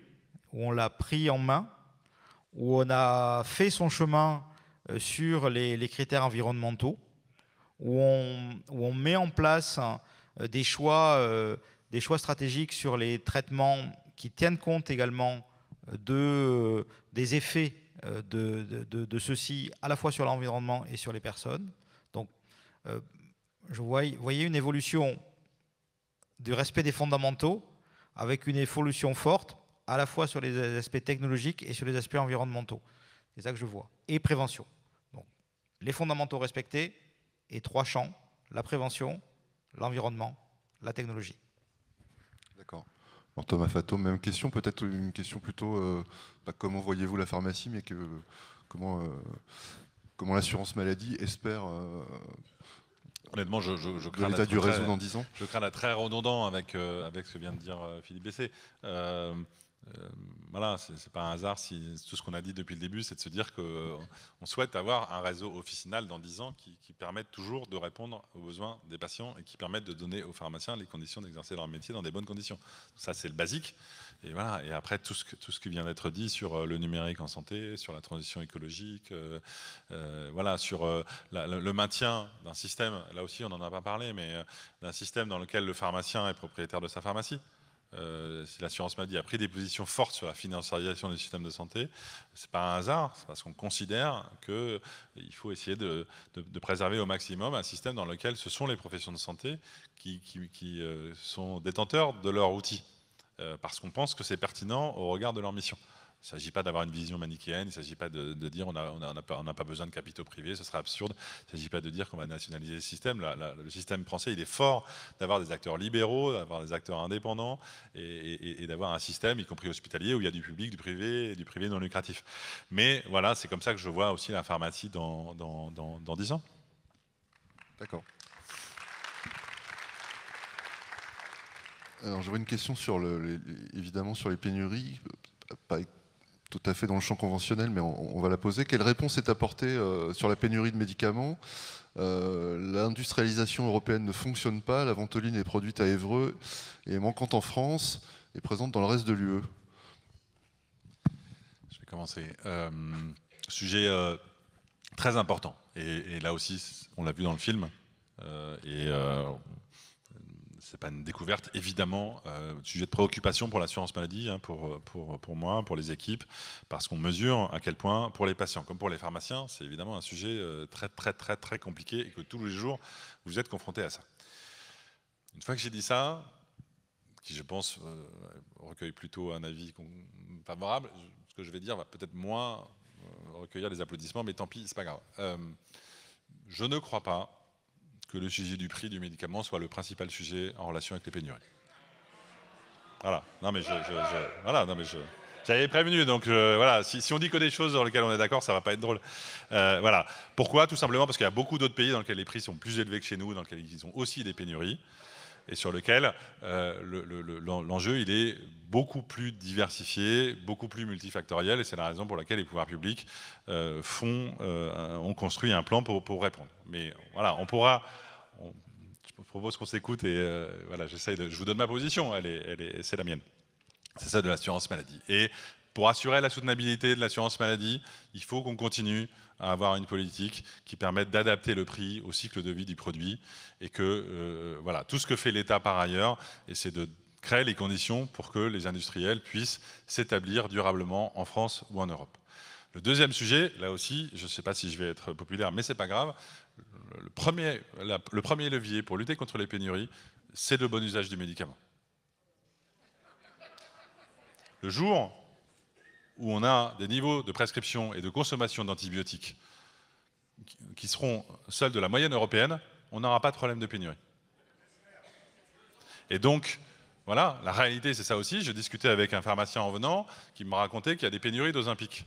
S4: où on l'a pris en main, où on a fait son chemin sur les, critères environnementaux, où on, met en place hein, des choix, des choix stratégiques sur les traitements qui tiennent compte également de, euh, des effets euh, de, de, de, ceci à la fois sur l'environnement et sur les personnes. Donc, euh, je vois, voyez une évolution du respect des fondamentaux avec une évolution forte à la fois sur les aspects technologiques et sur les aspects environnementaux. C'est ça que je vois. Et prévention. Donc, les fondamentaux respectés et trois champs, la prévention, l'environnement, la technologie.
S2: D'accord. Alors, Thomas Fato, même question, peut-être une question plutôt, euh, bah, comment voyez-vous la pharmacie, mais que, comment, euh, comment l'assurance maladie espère euh, Honnêtement, je, crains du réseau dans 10 ans.
S3: Je crains la très redondant avec, avec ce que vient de dire Philippe Bessé. Euh, voilà, c'est pas un hasard si tout ce qu'on a dit depuis le début, c'est de se dire qu'on euh, souhaite avoir un réseau officinal dans 10 ans qui, permette toujours de répondre aux besoins des patients et qui permette de donner aux pharmaciens les conditions d'exercer leur métier dans des bonnes conditions. Ça, c'est le basique. Et voilà. Et après, tout ce, tout ce qui vient d'être dit sur euh, le numérique en santé, sur la transition écologique, euh, voilà, sur le, maintien d'un système, là aussi, on n'en a pas parlé, mais d'un système dans lequel le pharmacien est propriétaire de sa pharmacie. Euh, si l'assurance maladie a pris des positions fortes sur la financiarisation du système de santé, ce n'est pas un hasard, c'est parce qu'on considère qu'il euh, faut essayer de, préserver au maximum un système dans lequel ce sont les professions de santé qui, euh, sont détenteurs de leurs outils, parce qu'on pense que c'est pertinent au regard de leur mission. Il ne s'agit pas d'avoir une vision manichéenne, il ne s'agit pas de, dire on n'a pas, besoin de capitaux privés, ce serait absurde. Il ne s'agit pas de dire qu'on va nationaliser le système. le système français, il est fort d'avoir des acteurs libéraux, d'avoir des acteurs indépendants et, d'avoir un système, y compris hospitalier, où il y a du public, du privé et du privé non lucratif. Mais voilà, c'est comme ça que je vois aussi la pharmacie dans, dans, 10 ans. D'accord.
S2: Alors j'aurais une question sur le, les, évidemment sur les pénuries, pas tout à fait dans le champ conventionnel, mais on, va la poser. Quelle réponse est apportée euh, sur la pénurie de médicaments euh, L'industrialisation européenne ne fonctionne pas, la ventoline est produite à Évreux et manquante en France et présente dans le reste de l'UE.
S3: Je vais commencer. Euh, sujet très important. Et, et, là aussi, on l'a vu dans le film. et n'est pas une découverte, évidemment, euh, sujet de préoccupation pour l'assurance maladie, hein, pour, pour, pour, moi, pour les équipes, parce qu'on mesure à quel point, pour les patients comme pour les pharmaciens, c'est évidemment un sujet euh, très, très, très, très compliqué et que tous les jours, vous êtes confrontés à ça. Une fois que j'ai dit ça, qui je pense euh, recueille plutôt un avis favorable, ce que je vais dire va peut-être moins recueillir des applaudissements, mais tant pis, c'est pas grave. je ne crois pas que le sujet du prix du médicament soit le principal sujet en relation avec les pénuries. Voilà, non mais je, voilà, non mais je, j'avais prévenu, donc euh, voilà, si, on dit que des choses dans lesquelles on est d'accord, ça ne va pas être drôle. Euh, voilà, pourquoi Tout simplement parce qu'il y a beaucoup d'autres pays dans lesquels les prix sont plus élevés que chez nous, dans lesquels ils ont aussi des pénuries et sur lequel euh, l'enjeu il est beaucoup plus diversifié, beaucoup plus multifactoriel, et c'est la raison pour laquelle les pouvoirs publics euh, font, euh, ont construit un plan pour, répondre. Mais voilà, on pourra, je propose qu'on s'écoute et voilà, de, je vous donne ma position, elle est, c'est la mienne. C'est ça de l'assurance maladie. Et pour assurer la soutenabilité de l'assurance maladie, il faut qu'on continue à avoir une politique qui permette d'adapter le prix au cycle de vie du produit et que euh, voilà tout ce que fait l'État par ailleurs, et c'est de créer les conditions pour que les industriels puissent s'établir durablement en France ou en Europe. Le deuxième sujet, là aussi, je ne sais pas si je vais être populaire, mais ce n'est pas grave. Le premier, le premier levier pour lutter contre les pénuries, c'est le bon usage du médicament. Le jour où on a des niveaux de prescription et de consommation d'antibiotiques qui seront seuls de la moyenne européenne, on n'aura pas de problème de pénurie. Et donc, voilà, la réalité c'est ça aussi. Je discutais avec un pharmacien en venant qui me racontait qu'il y a des pénuries d'ozimpique.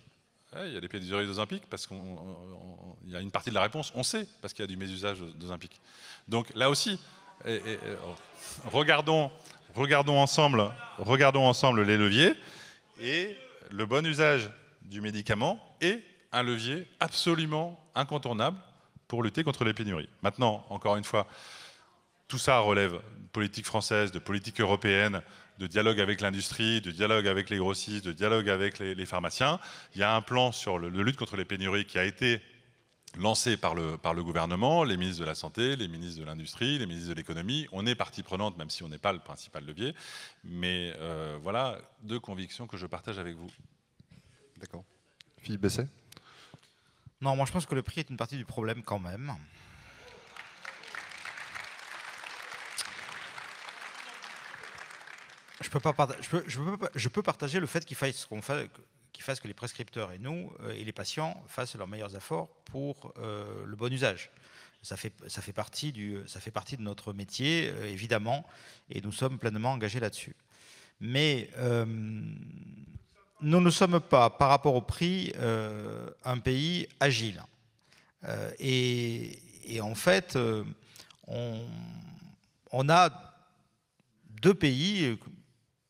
S3: Eh, il y a des pénuries d'ozimpique parce qu'il y a une partie de la réponse, on sait, parce qu'il y a du mésusage d'ozimpique. Donc là aussi, regardons, regardons, ensemble, regardons ensemble les leviers et le bon usage du médicament est un levier absolument incontournable pour lutter contre les pénuries. Maintenant, encore une fois, tout ça relève de politique française, de politique européenne, de dialogue avec l'industrie, de dialogue avec les grossistes, de dialogue avec les, pharmaciens. Il y a un plan sur la lutte contre les pénuries qui a été lancé par le, par le gouvernement, les ministres de la Santé, les ministres de l'Industrie, les ministres de l'Économie. On est partie prenante, même si on n'est pas le principal levier. Mais euh, voilà deux convictions que je partage avec vous. D'accord.
S2: Philippe Besset
S4: Non, moi je pense que le prix est une partie du problème quand même. Je peux, pas je, partager le fait qu'il faille qu'on fait qui fasse que les prescripteurs et nous euh, et les patients fassent leurs meilleurs efforts pour euh, le bon usage. Ça fait, ça, fait partie du, ça fait partie de notre métier, euh, évidemment, et nous sommes pleinement engagés là-dessus. Mais nous ne sommes pas, par rapport au prix, un pays agile. et, en fait, on, on, a deux pays,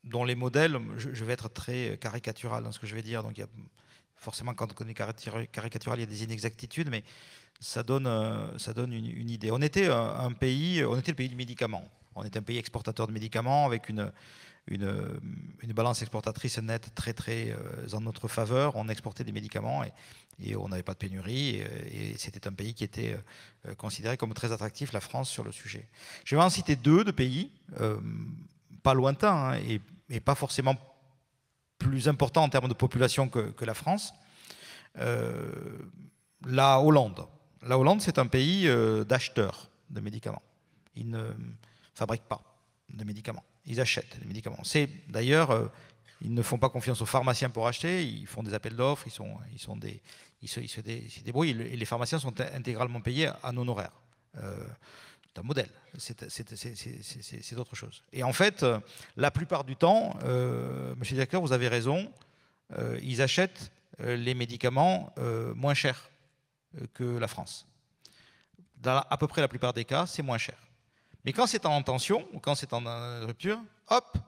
S4: dont les modèles, je, vais être très euh, caricatural dans ce que je vais dire, donc il y a, forcément quand on est caricatural, il y a des inexactitudes, mais ça donne, euh, ça donne une, idée. On était euh, un, pays, on était le pays du médicament. On était un pays exportateur de médicaments avec une, une, une, balance exportatrice nette très très en notre faveur. On exportait des médicaments et, et on n'avait pas de pénurie. Et, c'était un pays qui était considéré comme très attractif, la France, sur le sujet. Je vais en citer deux de pays, pas lointains, hein, et et pas forcément plus important en termes de population que, la France, euh, la Hollande. La Hollande, c'est un pays euh, d'acheteurs de médicaments. Ils ne fabriquent pas de médicaments, ils achètent des médicaments. C'est d'ailleurs, euh, ils ne font pas confiance aux pharmaciens pour acheter, ils font des appels d'offres, ils, sont, ils, sont des, se, débrouillent, et les pharmaciens sont intégralement payés en honoraires. C'est un modèle, c'est autre chose. Et en fait, euh, la plupart du temps, euh, monsieur le directeur, vous avez raison, euh, ils achètent euh, les médicaments moins chers que la France. Dans à peu près la plupart des cas, c'est moins cher. Mais quand c'est en tension, ou quand c'est en rupture, hop,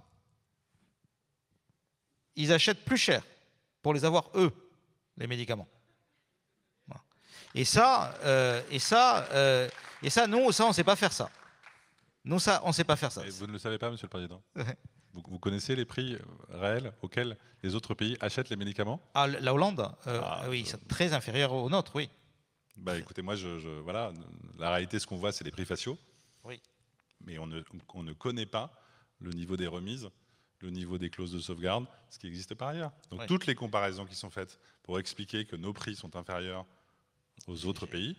S4: ils achètent plus cher pour les avoir eux, les médicaments. Et ça, et ça et ça, non, ça, on ne sait pas faire ça. Non, ça, on ne sait pas faire ça. vous ne le savez pas, monsieur le Président vous, connaissez les prix réels
S3: auxquels les autres pays achètent les médicaments
S4: ah, La Hollande euh, ah, ah Oui, euh, c'est très inférieur au nôtres, oui.
S3: Bah, écoutez, moi, je, voilà, la réalité, ce qu'on voit, c'est les prix faciaux. Oui. Mais on ne, on ne connaît pas le niveau des remises le niveau des clauses de sauvegarde, ce qui existe par ailleurs. Donc toutes les comparaisons qui sont faites pour expliquer que nos prix sont inférieurs aux autres pays,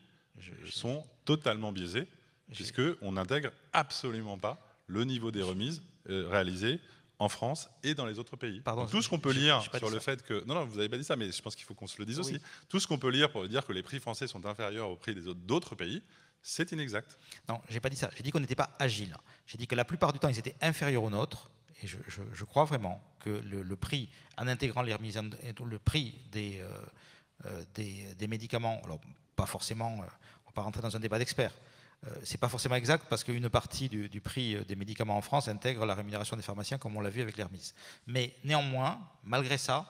S3: sont totalement biaisés, puisqu'on n'intègre absolument pas le niveau des remises euh, réalisées en France et dans les autres pays. Pardon, tout ce qu'on peut lire sur le fait que... Non, non, vous n'avez pas dit ça, mais je pense qu'il faut qu'on se le dise aussi. Tout ce qu'on peut lire pour dire que les prix français sont inférieurs aux prix d'autres pays, c'est inexact. Non, je n'ai pas
S4: dit ça. J'ai dit qu'on n'était pas agile. J'ai dit que la plupart du temps, ils étaient inférieurs aux nôtres. Et je, crois vraiment que le, prix, en intégrant les remises, le prix euh, euh, des, des, médicaments, alors pas forcément, euh, on va rentrer dans un débat d'experts. Euh, Ce n'est pas forcément exact parce qu'une partie du, prix euh, des médicaments en France intègre la rémunération des pharmaciens, comme on l'a vu avec l'Hermise. Mais néanmoins, malgré ça,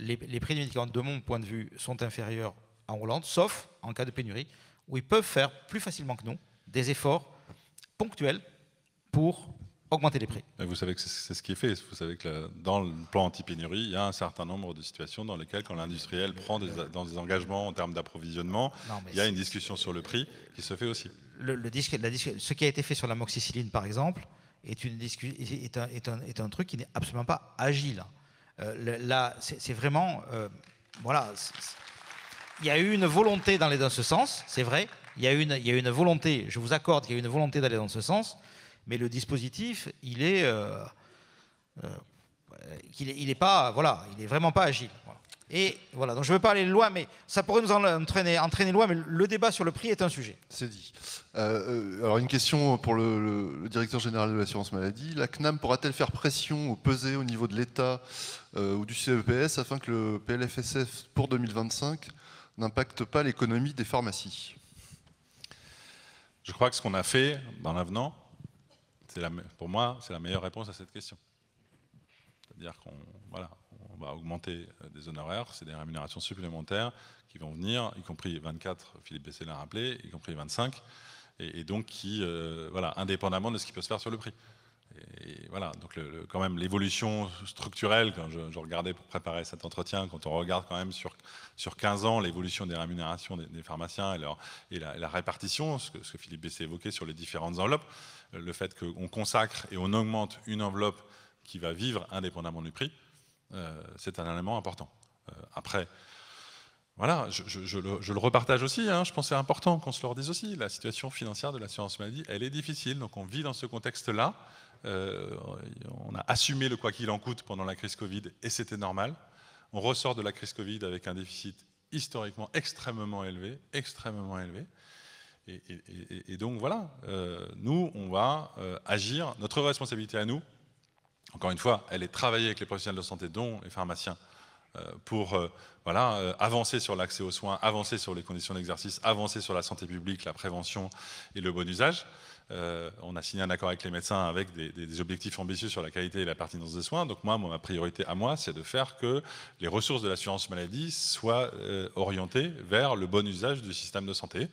S4: les, les, prix des médicaments, de mon point de vue, sont inférieurs en Hollande, sauf en cas de pénurie, où ils peuvent faire plus facilement que nous des efforts ponctuels pour augmenter les prix.
S3: vous savez que c'est ce qui est fait. Vous savez que dans le plan anti-pénurie, il y a un certain nombre de situations dans lesquelles, quand l'industriel prend des, dans des engagements en termes d'approvisionnement, il y a une discussion sur le prix qui se fait aussi.
S4: Le, le la ce qui a été fait sur la moxicilline, par exemple, est, une est, un, est, un, est un, truc qui n'est absolument pas agile. Euh, là, c'est vraiment. Euh, voilà. Il y a eu une volonté d'aller dans ce sens, c'est vrai. Il y, a une, il y a une volonté, je vous accorde qu'il y a une volonté d'aller dans ce sens mais le dispositif, il est, euh, euh, il, pas, voilà, il est vraiment pas agile. Et voilà, donc je ne veux pas aller loin, mais ça pourrait nous entraîner, loin, mais le débat sur le prix est un sujet. C'est dit.
S2: Euh, alors une question pour le, directeur général de l'assurance maladie. La CNAM pourra-t-elle faire pression ou peser au niveau de l'État ou du CEPS afin que le PLFSF pour 2025 n'impacte pas l'économie des pharmacies
S3: Je crois que ce qu'on a fait dans l'avenant, pour moi, c'est la meilleure réponse à cette question. C'est-à-dire qu'on va augmenter euh, des honoraires, c'est des rémunérations supplémentaires qui vont venir, y compris 24, Philippe Bessé l'a rappelé, y compris 25, et, donc qui, euh, voilà, indépendamment de ce qui peut se faire sur le prix et voilà, donc quand même l'évolution structurelle, quand je, regardais pour préparer cet entretien, quand on regarde quand même sur, sur 15 ans l'évolution des rémunérations des, pharmaciens et, leur, et la, répartition, ce que, Philippe Bessé évoquait sur les différentes enveloppes, euh, le fait qu'on consacre et on augmente une enveloppe qui va vivre indépendamment du prix, euh, c'est un élément important. Euh, après, voilà, je, le, repartage aussi, hein, je pense que c'est important qu'on se le redise aussi, la situation financière de l'assurance maladie, elle est difficile, donc on vit dans ce contexte-là, euh, on a assumé le quoi qu'il en coûte pendant la crise Covid et c'était normal. On ressort de la crise Covid avec un déficit historiquement extrêmement élevé, extrêmement élevé. Et, donc voilà, euh, nous, on va euh, agir. Notre responsabilité à nous, encore une fois, elle est travailler avec les professionnels de santé, dont les pharmaciens, pour voilà, avancer sur l'accès aux soins, avancer sur les conditions d'exercice, avancer sur la santé publique, la prévention et le bon usage. Euh, on a signé un accord avec les médecins avec des, objectifs ambitieux sur la qualité et la pertinence des soins. Donc moi, ma priorité à moi, c'est de faire que les ressources de l'assurance maladie soient euh, orientées vers le bon usage du système de santé.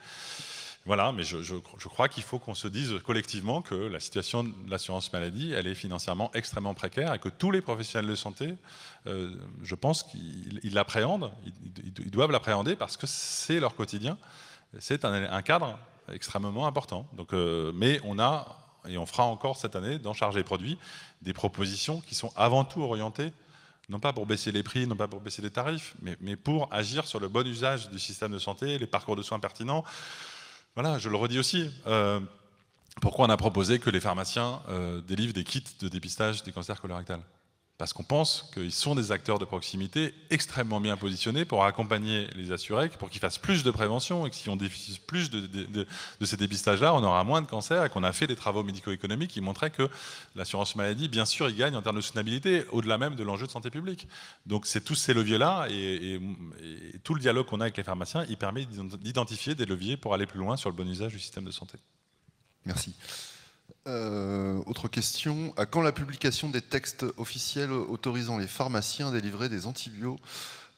S3: Voilà, mais je, crois qu'il faut qu'on se dise collectivement que la situation de l'assurance maladie, elle est financièrement extrêmement précaire et que tous les professionnels de santé, euh, je pense qu'ils l'appréhendent, ils, doivent l'appréhender parce que c'est leur quotidien, c'est un cadre extrêmement important. Donc, euh, mais on a, et on fera encore cette année, dans Charger Produits, des propositions qui sont avant tout orientées, non pas pour baisser les prix, non pas pour baisser les tarifs, mais, pour agir sur le bon usage du système de santé, les parcours de soins pertinents. Voilà, je le redis aussi. Euh, pourquoi on a proposé que les pharmaciens euh, délivrent des kits de dépistage des cancers colorectal parce qu'on pense qu'ils sont des acteurs de proximité extrêmement bien positionnés pour accompagner les assurés, pour qu'ils fassent plus de prévention et que si on déficit plus de, ces dépistages-là, on aura moins de cancers et qu'on a fait des travaux médico-économiques qui montraient que l'assurance maladie, bien sûr, il gagne en termes de soutenabilité, au-delà même de l'enjeu de santé publique. Donc c'est tous ces leviers-là et, et tout le dialogue qu'on a avec les pharmaciens, il permet d'identifier des leviers pour aller plus loin sur le bon usage du système de santé.
S2: Merci. Euh, autre question, à quand la publication des textes officiels autorisant les pharmaciens à délivrer des antibiotiques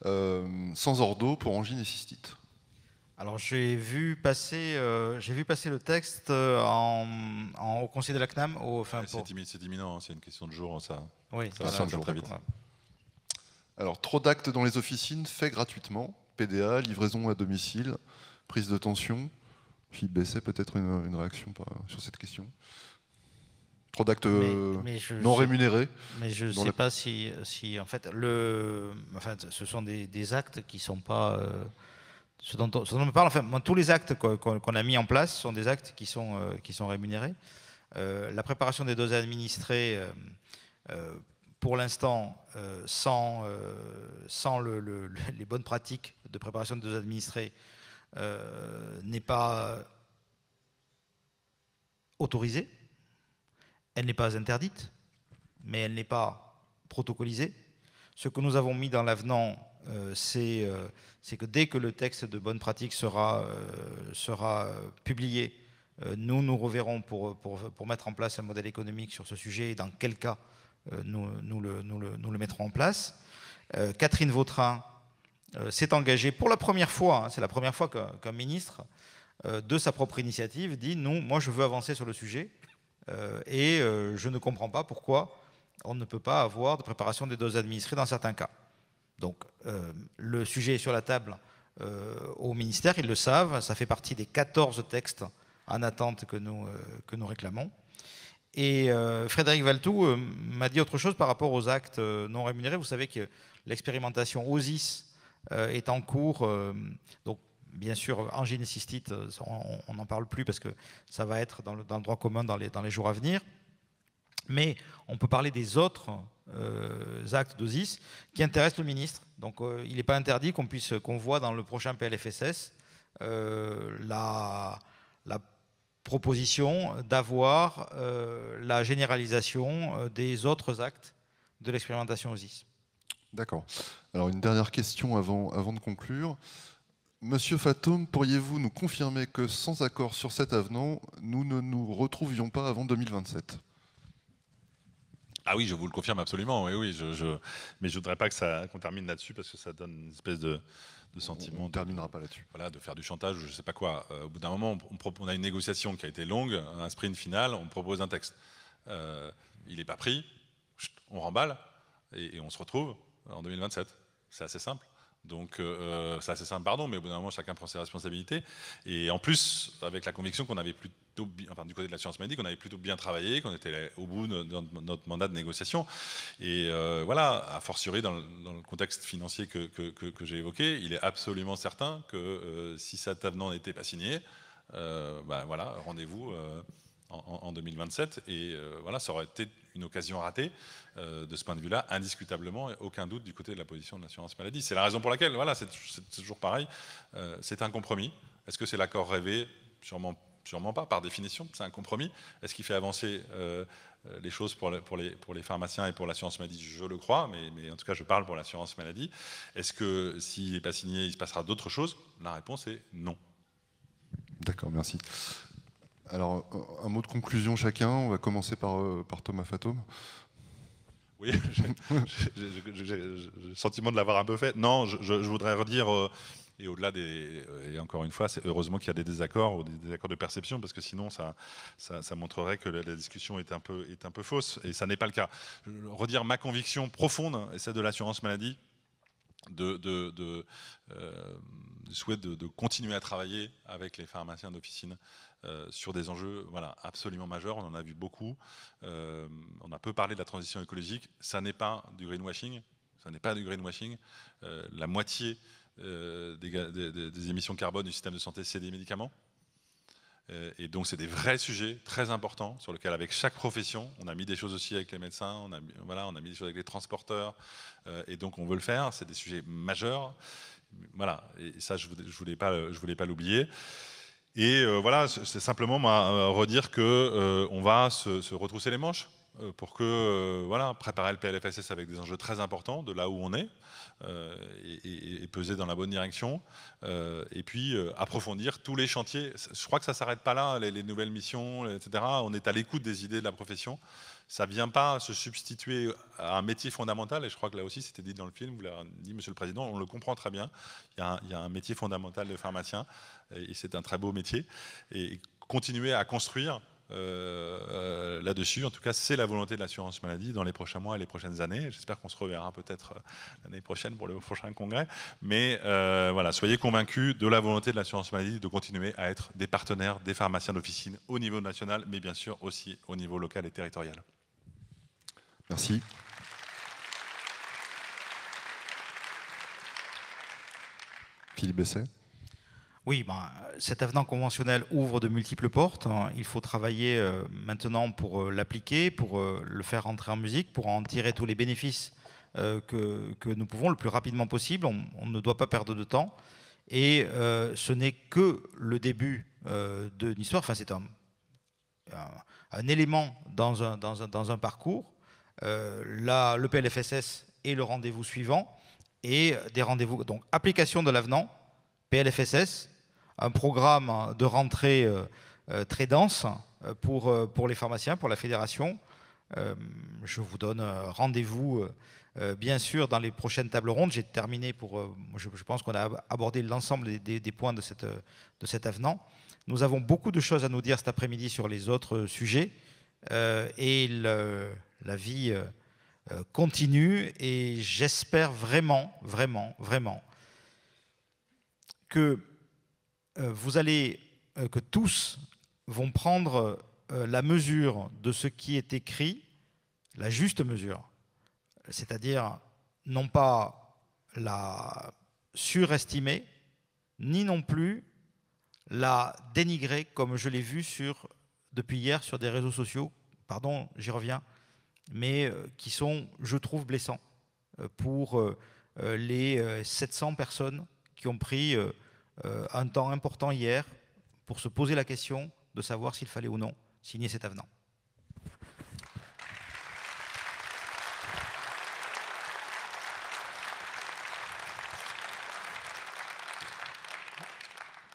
S2: euh, sans ordo pour angine et cystite
S4: alors j'ai vu passer, euh, j'ai vu passer le texte au conseil de la CNAM. Au, c'est, imminent, hein, c'est une question de jour, ça.
S3: Oui, ah, très vite.
S2: Alors trop d'actes dans les officines faits gratuitement, PDA, livraison à domicile, prise de tension. Philippe Besset peut-être une réaction sur cette question d'actes non rémunérés Mais je ne sais
S4: pas si, si, en fait, le, ce sont des, actes qui sont pas. Euh, ce, dont on, parle, enfin, tous les actes qu'on a mis en place sont des actes qui sont, euh, qui sont rémunérés. Euh, la préparation des doses administrées, pour l'instant, sans, sans les bonnes pratiques de préparation des doses administrées, n'est pas autorisée elle n'est pas interdite, mais elle n'est pas protocolisée. Ce que nous avons mis dans l'avenant, euh, euh, c'est que dès que le texte de bonne pratique sera, euh, publié, nous nous reverrons pour, pour, mettre en place un modèle économique sur ce sujet et dans quel cas nous, le, mettrons en place. Catherine Vautrin s'est engagée pour la première fois, hein, c'est la première fois qu'un ministre de sa propre initiative dit, non, moi je veux avancer sur le sujet, euh, et euh, je ne comprends pas pourquoi on ne peut pas avoir de préparation des doses administrées dans certains cas. Donc euh, le sujet est sur la table au ministère, ils le savent, ça fait partie des 14 textes en attente que nous, que nous réclamons. Et Frédéric Valtou m'a dit autre chose par rapport aux actes non rémunérés. Vous savez que l'expérimentation OSIS est en cours, donc bien sûr, en euh, et on n'en parle plus parce que ça va être dans le, droit commun dans les, jours à venir. Mais on peut parler des autres euh, actes d'OSIS qui intéressent le ministre. Donc euh, il n'est pas interdit qu'on puisse qu'on voit dans le prochain PLFSS la, proposition d'avoir la généralisation des autres actes de l'expérimentation OSIS.
S2: D'accord. Alors une dernière question avant de conclure. Monsieur Fatoum, pourriez-vous nous confirmer que sans accord sur cet avenant, nous ne nous retrouvions pas avant 2027
S3: ah oui, je vous le confirme absolument. Oui, oui, je, je... mais je voudrais pas que ça qu'on termine là-dessus parce que ça donne une espèce de, sentiment. On ne terminera pas là-dessus. Voilà, de faire du chantage ou je sais pas quoi. Euh, au bout d'un moment, on, a une négociation qui a été longue, un sprint final, on propose un texte. Euh, il n'est pas pris, on remballe et on se retrouve en 2027. C'est assez simple. Donc euh, euh, c'est assez simple, pardon, mais au bout d'un moment, chacun prend ses responsabilités. Et en plus, avec la conviction qu'on avait plutôt, bien, enfin, du côté de la science médicale, qu'on avait plutôt bien travaillé, qu'on était au bout de notre, mandat de négociation. Et euh, voilà, a fortiori, dans le, contexte financier que, j'ai évoqué, il est absolument certain que euh, si cet avenant n'était pas signé, ben voilà, rendez-vous en, en, 2027. Et voilà, ça aurait été une occasion ratée. Euh, de ce point de vue-là, indiscutablement, aucun doute du côté de la position de l'assurance maladie. C'est la raison pour laquelle, voilà, c'est toujours pareil, euh, c'est un compromis. Est-ce que c'est l'accord rêvé sûrement, sûrement pas, par définition, c'est un compromis. Est-ce qu'il fait avancer euh, les choses pour, pour, les, pour, les, pharmaciens et pour l'assurance maladie, je le crois, mais, mais, en tout cas, je parle pour l'assurance maladie. Est-ce que s'il n'est pas signé, il se passera d'autres choses La réponse est
S2: non. D'accord, merci. Alors, un mot de conclusion chacun. On va commencer par, euh, Thomas Fatome.
S3: Oui, j'ai le sentiment de l'avoir un peu fait. Non, je, voudrais redire, euh, et au-delà euh, Et encore une fois, c'est heureusement qu'il y a des désaccords ou des désaccords de perception, parce que sinon, ça, montrerait que la, discussion est un, peu, fausse, et ça n'est pas le cas. Redire ma conviction profonde, et celle de l'assurance maladie, de, de, du souhait de, continuer à travailler avec les pharmaciens d'officine euh, sur des enjeux voilà, absolument majeurs. On en a vu beaucoup. Euh, on a peu parlé de la transition écologique. Ça n'est pas du greenwashing. Ça n'est pas du greenwashing. Euh, la moitié des, émissions carbone du système de santé, c'est des médicaments. Et donc, c'est des vrais sujets très importants sur lesquels, avec chaque profession, on a mis des choses aussi avec les médecins, on a mis, voilà, on a mis des choses avec les transporteurs, et donc on veut le faire. C'est des sujets majeurs. Voilà, et ça, je ne voulais, pas l'oublier. Et euh, voilà, c'est simplement à euh, redire qu'on euh, va se, se retrousser les manches euh, pour que euh, voilà, préparer le PLFSS avec des enjeux très importants de là où on est euh, et, peser dans la bonne direction et puis approfondir tous les chantiers. Je crois que ça ne s'arrête pas là, les, nouvelles missions, etc. On est à l'écoute des idées de la profession. Ça ne vient pas se substituer à un métier fondamental, et je crois que là aussi c'était dit dans le film, vous l'avez dit Monsieur le Président, on le comprend très bien, il y a un métier fondamental de pharmacien, et c'est un très beau métier, et continuer à construire euh, là-dessus. En tout cas, c'est la volonté de l'assurance maladie dans les prochains mois et les prochaines années. J'espère qu'on se reverra peut-être euh, l'année prochaine pour le prochain congrès. Mais euh, voilà, soyez convaincus de la volonté de l'assurance maladie de continuer à être des partenaires des pharmaciens d'officine au niveau national, mais bien sûr aussi au niveau local et territorial.
S2: Merci. Philippe Besset
S4: oui, ben, cet avenant conventionnel ouvre de multiples portes. Hein. Il faut travailler euh, maintenant pour euh, l'appliquer, pour euh, le faire entrer en musique, pour en tirer tous les bénéfices que, nous pouvons le plus rapidement possible. On, ne doit pas perdre de temps. Et ce n'est que le début d'une histoire, Enfin, c'est un, un, élément dans un, dans un parcours. le PLFSS et le rendez-vous suivant. Et des rendez-vous. Donc, application de l'avenant, PLFSS, un programme hein, de rentrée euh, euh, très dense euh, pour, pour les pharmaciens, pour la fédération. Je vous donne rendez-vous bien sûr, dans les prochaines tables rondes, j'ai terminé pour. Je, pense qu'on a abordé l'ensemble des, points de, cette, de, cet avenant. Nous avons beaucoup de choses à nous dire cet après-midi sur les autres sujets. et la vie continue. Et j'espère vraiment, vraiment, vraiment que euh, vous allez euh, que tous vont prendre euh, la mesure de ce qui est écrit, la juste mesure, c'est-à-dire non pas la surestimer, ni non plus la dénigrer, comme je l'ai vu depuis hier sur des réseaux sociaux, pardon, j'y reviens, mais qui sont, je trouve, blessants pour les 700 personnes qui ont pris euh, un temps important hier pour se poser la question de savoir s'il fallait ou non signer cet avenant.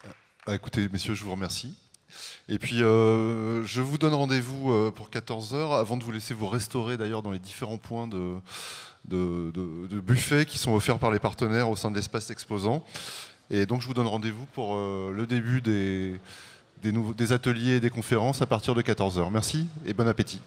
S2: Euh, bah, écoutez, messieurs, je vous remercie. Et puis, euh, je vous donne rendez-vous pour 14h, avant de vous laisser vous restaurer d'ailleurs dans les différents points de, de buffet qui sont offerts par les partenaires au sein de l'espace exposant. Et donc je vous donne rendez-vous pour euh, le début des, ateliers et des conférences à partir de 14h. Merci et bon appétit.